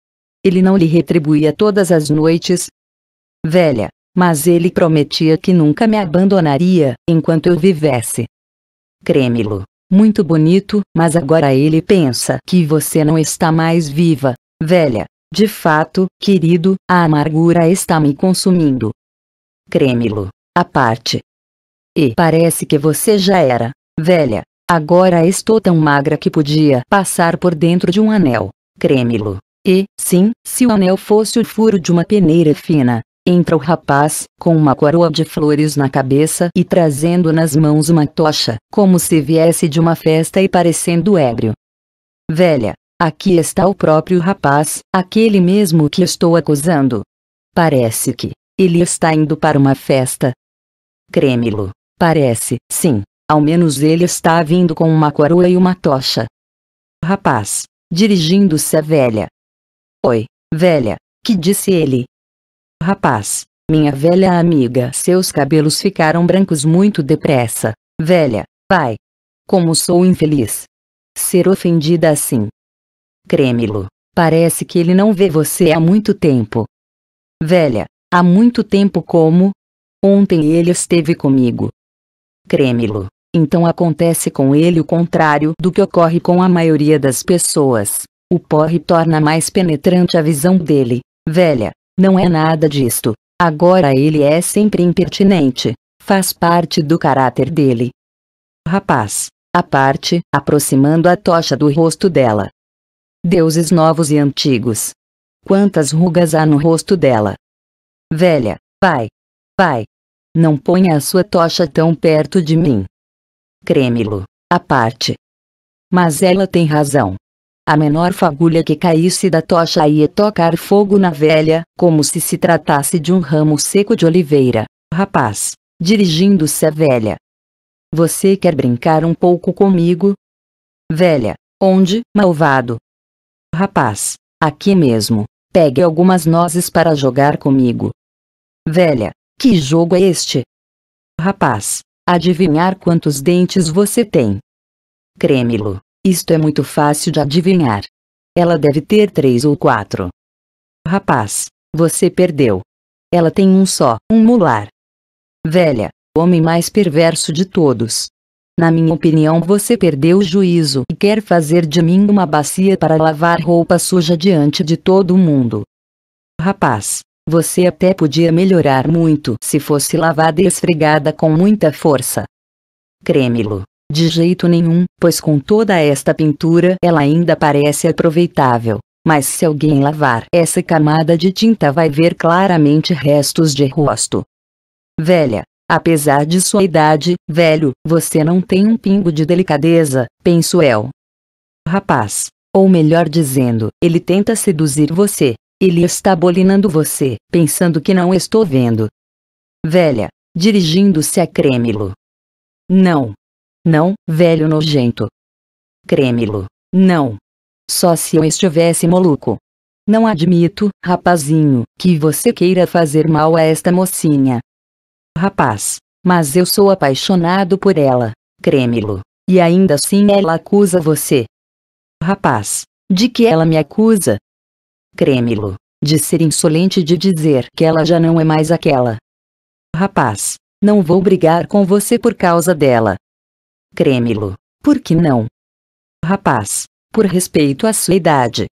Ele não lhe retribuía todas as noites? Velha, mas ele prometia que nunca me abandonaria enquanto eu vivesse. creme muito bonito, mas agora ele pensa que você não está mais viva, velha. De fato, querido, a amargura está me consumindo. creme a parte. E parece que você já era, velha. Agora estou tão magra que podia passar por dentro de um anel. creme E, sim, se o anel fosse o furo de uma peneira fina, Entra o rapaz, com uma coroa de flores na cabeça e trazendo nas mãos uma tocha, como se viesse de uma festa e parecendo ébrio. Velha, Aqui está o próprio rapaz, aquele mesmo que estou acusando. Parece que ele está indo para uma festa. creme Parece, sim. Ao menos ele está vindo com uma coroa e uma tocha. Rapaz, dirigindo-se à velha. Oi, velha, que disse ele? Rapaz, minha velha amiga, seus cabelos ficaram brancos muito depressa. Velha, vai. Como sou infeliz. Ser ofendida assim, Cremilo. Parece que ele não vê você há muito tempo. Velha, há muito tempo como? Ontem ele esteve comigo. Cremilo. Então acontece com ele o contrário do que ocorre com a maioria das pessoas. O porre torna mais penetrante a visão dele. Velha, não é nada disto. Agora ele é sempre impertinente. Faz parte do caráter dele. Rapaz. A parte, aproximando a tocha do rosto dela deuses novos e antigos. Quantas rugas há no rosto dela? Velha, pai, pai, não ponha a sua tocha tão perto de mim. Crêmilo, à parte. Mas ela tem razão. A menor fagulha que caísse da tocha ia tocar fogo na velha, como se se tratasse de um ramo seco de oliveira. Rapaz, dirigindo-se à velha. Você quer brincar um pouco comigo? Velha, onde, malvado? Rapaz, aqui mesmo, pegue algumas nozes para jogar comigo. Velha, que jogo é este? Rapaz, adivinhar quantos dentes você tem. Crêmilo, isto é muito fácil de adivinhar. Ela deve ter três ou quatro. Rapaz, você perdeu. Ela tem um só, um molar. Velha, homem mais perverso de todos. Na minha opinião você perdeu o juízo e quer fazer de mim uma bacia para lavar roupa suja diante de todo mundo. Rapaz, você até podia melhorar muito se fosse lavada e esfregada com muita força. Creme-lo. De jeito nenhum, pois com toda esta pintura ela ainda parece aproveitável. Mas se alguém lavar essa camada de tinta vai ver claramente restos de rosto. Velha, Apesar de sua idade, velho, você não tem um pingo de delicadeza, penso eu. Rapaz. Ou melhor dizendo, ele tenta seduzir você. Ele está bolinando você, pensando que não estou vendo. Velha. Dirigindo-se a Crêmilo. Não. Não, velho nojento. Crêmilo. Não. Só se eu estivesse maluco. Não admito, rapazinho, que você queira fazer mal a esta mocinha rapaz, mas eu sou apaixonado por ela, creme-lo, e ainda assim ela acusa você. Rapaz, de que ela me acusa? Creme-lo, de ser insolente de dizer que ela já não é mais aquela. Rapaz, não vou brigar com você por causa dela. Creme-lo, por que não? Rapaz, por respeito à sua idade.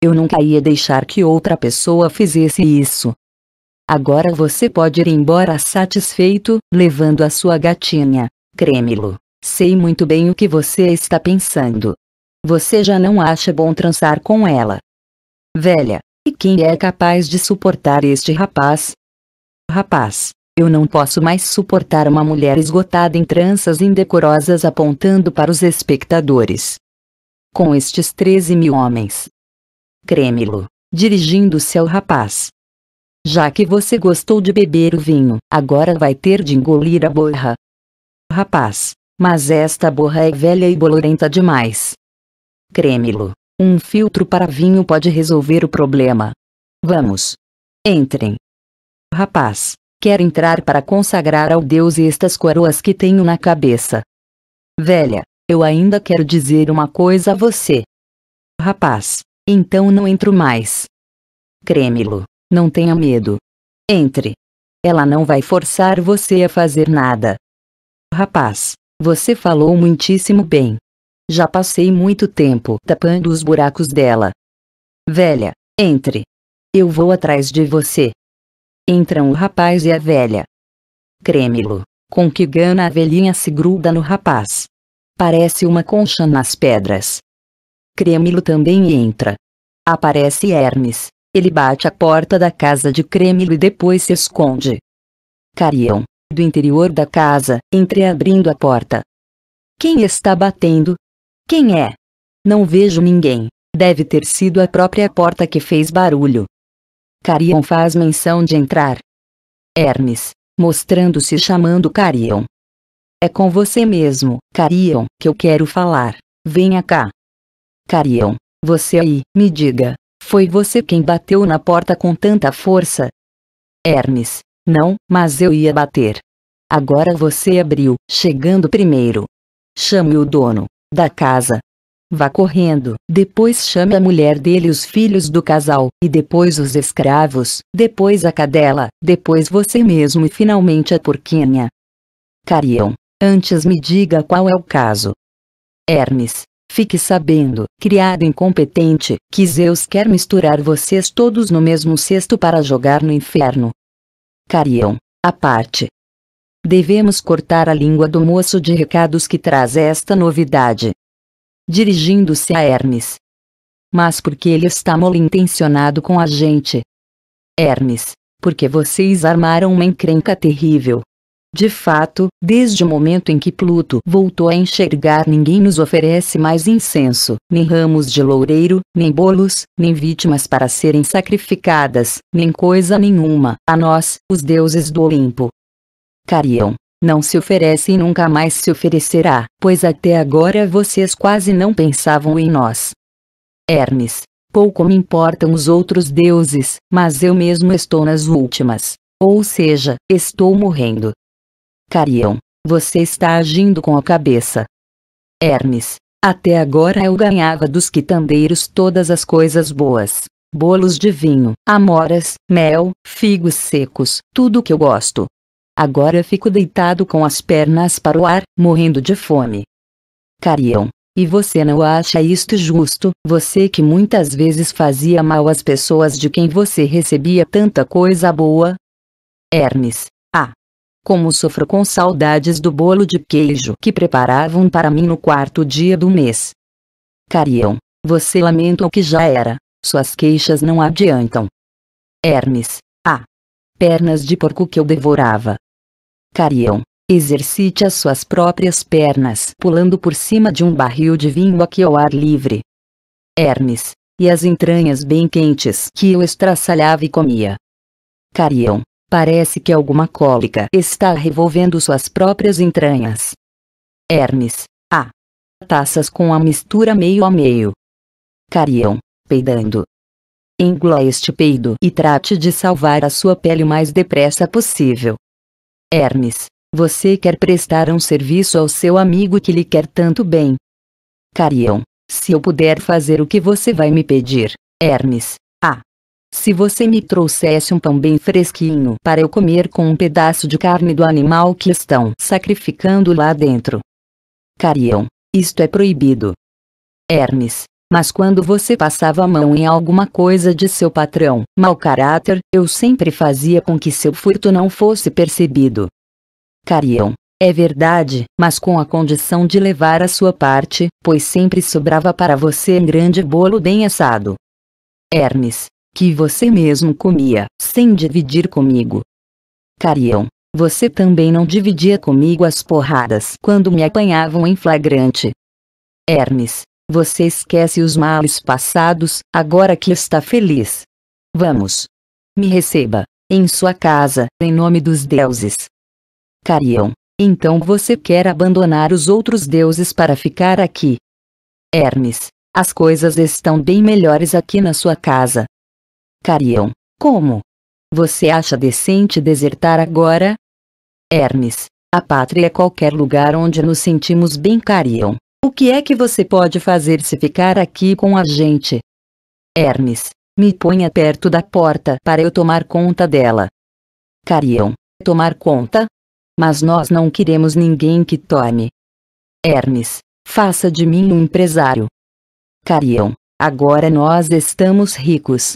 Eu nunca ia deixar que outra pessoa fizesse isso, Agora você pode ir embora satisfeito, levando a sua gatinha. Crêmilo. Sei muito bem o que você está pensando. Você já não acha bom trançar com ela. Velha, e quem é capaz de suportar este rapaz? Rapaz, eu não posso mais suportar uma mulher esgotada em tranças indecorosas apontando para os espectadores. Com estes 13 mil homens. Crêmilo, dirigindo-se ao rapaz. Já que você gostou de beber o vinho, agora vai ter de engolir a borra. Rapaz, mas esta borra é velha e bolorenta demais. Creme-lo. Um filtro para vinho pode resolver o problema. Vamos. Entrem. Rapaz, quer entrar para consagrar ao Deus estas coroas que tenho na cabeça. Velha, eu ainda quero dizer uma coisa a você. Rapaz, então não entro mais. Creme-lo. Não tenha medo. Entre. Ela não vai forçar você a fazer nada. Rapaz, você falou muitíssimo bem. Já passei muito tempo tapando os buracos dela. Velha, entre. Eu vou atrás de você. Entram o rapaz e a velha. Crêmilo, com que gana a velhinha se gruda no rapaz. Parece uma concha nas pedras. Crêmilo também entra. Aparece Hermes, ele bate a porta da casa de Kremlin e depois se esconde. Carion, do interior da casa, entreabrindo a porta. Quem está batendo? Quem é? Não vejo ninguém. Deve ter sido a própria porta que fez barulho. Carion faz menção de entrar. Hermes, mostrando-se chamando Carion. É com você mesmo, Carion, que eu quero falar. Venha cá. Carion, você aí, me diga, foi você quem bateu na porta com tanta força? Hermes, não, mas eu ia bater. Agora você abriu, chegando primeiro. Chame o dono da casa. Vá correndo, depois chame a mulher dele os filhos do casal, e depois os escravos, depois a cadela, depois você mesmo e finalmente a porquinha. Carião, antes me diga qual é o caso. Hermes, Fique sabendo, criado incompetente, que Zeus quer misturar vocês todos no mesmo cesto para jogar no inferno. Carião. A parte. Devemos cortar a língua do moço de recados que traz esta novidade. Dirigindo-se a Hermes. Mas porque ele está mal intencionado com a gente. Hermes, porque vocês armaram uma encrenca terrível. De fato, desde o momento em que Pluto voltou a enxergar ninguém nos oferece mais incenso, nem ramos de loureiro, nem bolos, nem vítimas para serem sacrificadas, nem coisa nenhuma, a nós, os deuses do Olimpo. Carião não se oferece e nunca mais se oferecerá, pois até agora vocês quase não pensavam em nós. Hermes, pouco me importam os outros deuses, mas eu mesmo estou nas últimas. Ou seja, estou morrendo. Carião, você está agindo com a cabeça. Hermes, até agora eu ganhava dos quitandeiros todas as coisas boas. Bolos de vinho, amoras, mel, figos secos, tudo que eu gosto. Agora fico deitado com as pernas para o ar, morrendo de fome. Carião, e você não acha isto justo, você que muitas vezes fazia mal às pessoas de quem você recebia tanta coisa boa? Hermes, como sofro com saudades do bolo de queijo que preparavam para mim no quarto dia do mês. Carião, você lamenta o que já era, suas queixas não adiantam. Hermes, ah! Pernas de porco que eu devorava. Carião, exercite as suas próprias pernas pulando por cima de um barril de vinho aqui ao ar livre. Hermes, e as entranhas bem quentes que eu estraçalhava e comia. Carião, Parece que alguma cólica está revolvendo suas próprias entranhas. Hermes. A. Ah. Taças com a mistura meio a meio. Carião. Peidando. Engula este peido e trate de salvar a sua pele o mais depressa possível. Hermes. Você quer prestar um serviço ao seu amigo que lhe quer tanto bem. Carião. Se eu puder fazer o que você vai me pedir, Hermes. A. Ah. Se você me trouxesse um pão bem fresquinho para eu comer com um pedaço de carne do animal que estão sacrificando lá dentro. Carião, isto é proibido. Hermes, mas quando você passava a mão em alguma coisa de seu patrão, mau caráter, eu sempre fazia com que seu furto não fosse percebido. Carião, é verdade, mas com a condição de levar a sua parte, pois sempre sobrava para você um grande bolo bem assado. Hermes, que você mesmo comia, sem dividir comigo. Carião, você também não dividia comigo as porradas quando me apanhavam em flagrante. Hermes, você esquece os males passados, agora que está feliz. Vamos. Me receba, em sua casa, em nome dos deuses. Carião, então você quer abandonar os outros deuses para ficar aqui. Hermes, as coisas estão bem melhores aqui na sua casa, ficariam. Como? Você acha decente desertar agora? Hermes, a pátria é qualquer lugar onde nos sentimos bem Carion, O que é que você pode fazer se ficar aqui com a gente? Hermes, me ponha perto da porta para eu tomar conta dela. Carion, tomar conta? Mas nós não queremos ninguém que tome. Hermes, faça de mim um empresário. Carion, agora nós estamos ricos.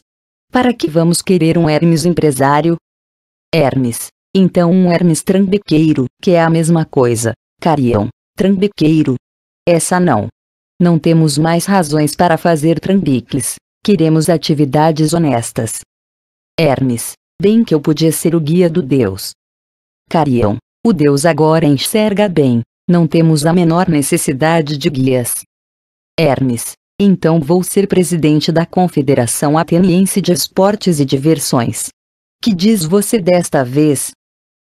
Para que vamos querer um Hermes empresário? Hermes. Então um Hermes trambiqueiro, que é a mesma coisa. Carião. Trambiqueiro. Essa não. Não temos mais razões para fazer trambiques. Queremos atividades honestas. Hermes. Bem que eu podia ser o guia do Deus. Carião. O Deus agora enxerga bem. Não temos a menor necessidade de guias. Hermes. Então vou ser presidente da Confederação Ateniense de Esportes e Diversões. Que diz você desta vez?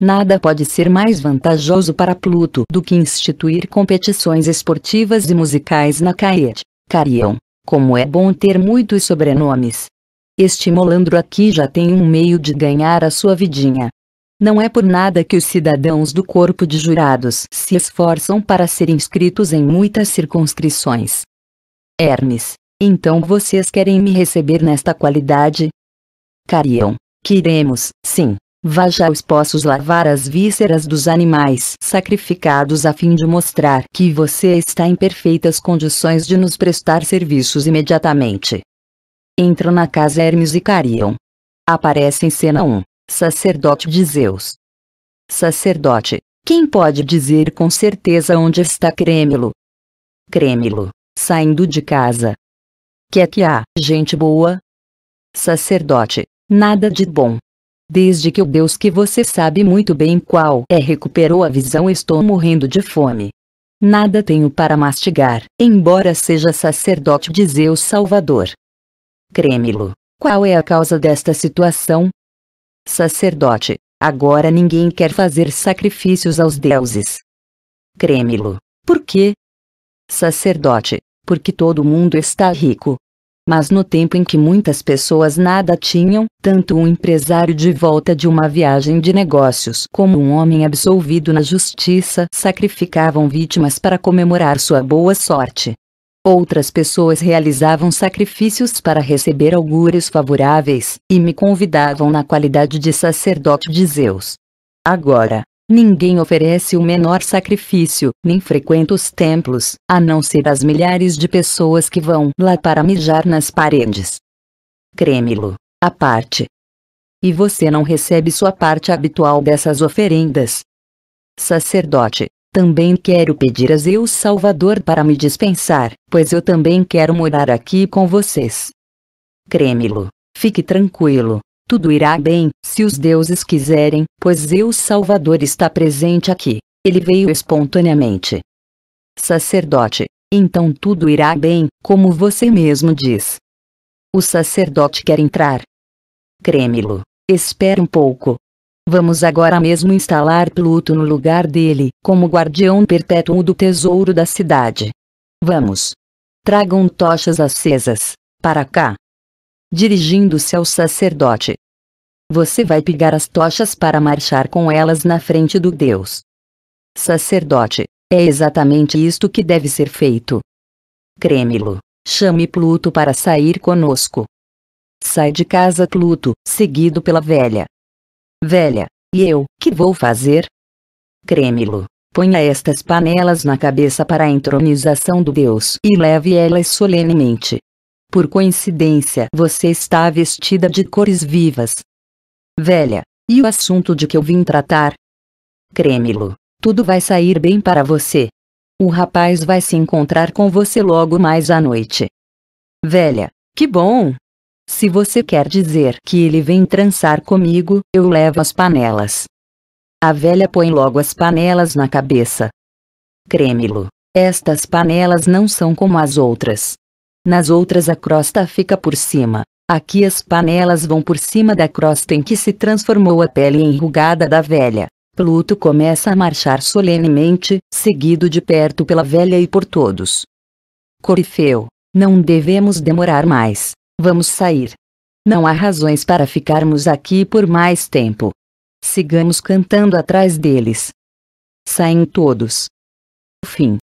Nada pode ser mais vantajoso para Pluto do que instituir competições esportivas e musicais na CAET, Carião, como é bom ter muitos sobrenomes. Este Molandro aqui já tem um meio de ganhar a sua vidinha. Não é por nada que os cidadãos do corpo de jurados se esforçam para ser inscritos em muitas circunscrições, Hermes, então vocês querem me receber nesta qualidade? Carião, queremos, sim. Vá já aos poços lavar as vísceras dos animais sacrificados a fim de mostrar que você está em perfeitas condições de nos prestar serviços imediatamente. Entram na casa Hermes e Carião. Aparece em cena 1. Sacerdote de Zeus. Sacerdote, quem pode dizer com certeza onde está Crêmilo? Crêmilo, saindo de casa. Que é que há, gente boa? Sacerdote, nada de bom. Desde que o Deus que você sabe muito bem qual é recuperou a visão, estou morrendo de fome. Nada tenho para mastigar, embora seja sacerdote de Zeus Salvador. Crêmilo, qual é a causa desta situação? Sacerdote, agora ninguém quer fazer sacrifícios aos deuses. Crêmilo, por quê? Sacerdote, porque todo mundo está rico. Mas no tempo em que muitas pessoas nada tinham, tanto um empresário de volta de uma viagem de negócios como um homem absolvido na justiça sacrificavam vítimas para comemorar sua boa sorte. Outras pessoas realizavam sacrifícios para receber augúrios favoráveis, e me convidavam na qualidade de sacerdote de Zeus. Agora, Ninguém oferece o menor sacrifício, nem frequenta os templos, a não ser as milhares de pessoas que vão lá para mijar nas paredes. creme a parte. E você não recebe sua parte habitual dessas oferendas. Sacerdote, também quero pedir a Zeus Salvador para me dispensar, pois eu também quero morar aqui com vocês. creme fique tranquilo, tudo irá bem, se os deuses quiserem, pois eu Salvador está presente aqui. Ele veio espontaneamente. Sacerdote, então tudo irá bem, como você mesmo diz. O sacerdote quer entrar. creme Espere um pouco. Vamos agora mesmo instalar Pluto no lugar dele, como guardião perpétuo do tesouro da cidade. Vamos. Tragam tochas acesas. Para cá dirigindo-se ao sacerdote. Você vai pegar as tochas para marchar com elas na frente do Deus. Sacerdote, é exatamente isto que deve ser feito. Crêmilo, chame Pluto para sair conosco. Sai de casa Pluto, seguido pela velha. Velha, e eu, que vou fazer? Crêmilo, ponha estas panelas na cabeça para a entronização do Deus e leve elas solenemente. Por coincidência, você está vestida de cores vivas. Velha, e o assunto de que eu vim tratar? Cremilo, tudo vai sair bem para você. O rapaz vai se encontrar com você logo mais à noite. Velha, que bom! Se você quer dizer que ele vem trançar comigo, eu levo as panelas. A velha põe logo as panelas na cabeça. Cremilo, estas panelas não são como as outras. Nas outras a crosta fica por cima. Aqui as panelas vão por cima da crosta em que se transformou a pele enrugada da velha. Pluto começa a marchar solenemente, seguido de perto pela velha e por todos. Corifeu, não devemos demorar mais. Vamos sair. Não há razões para ficarmos aqui por mais tempo. Sigamos cantando atrás deles. Saem todos. Fim.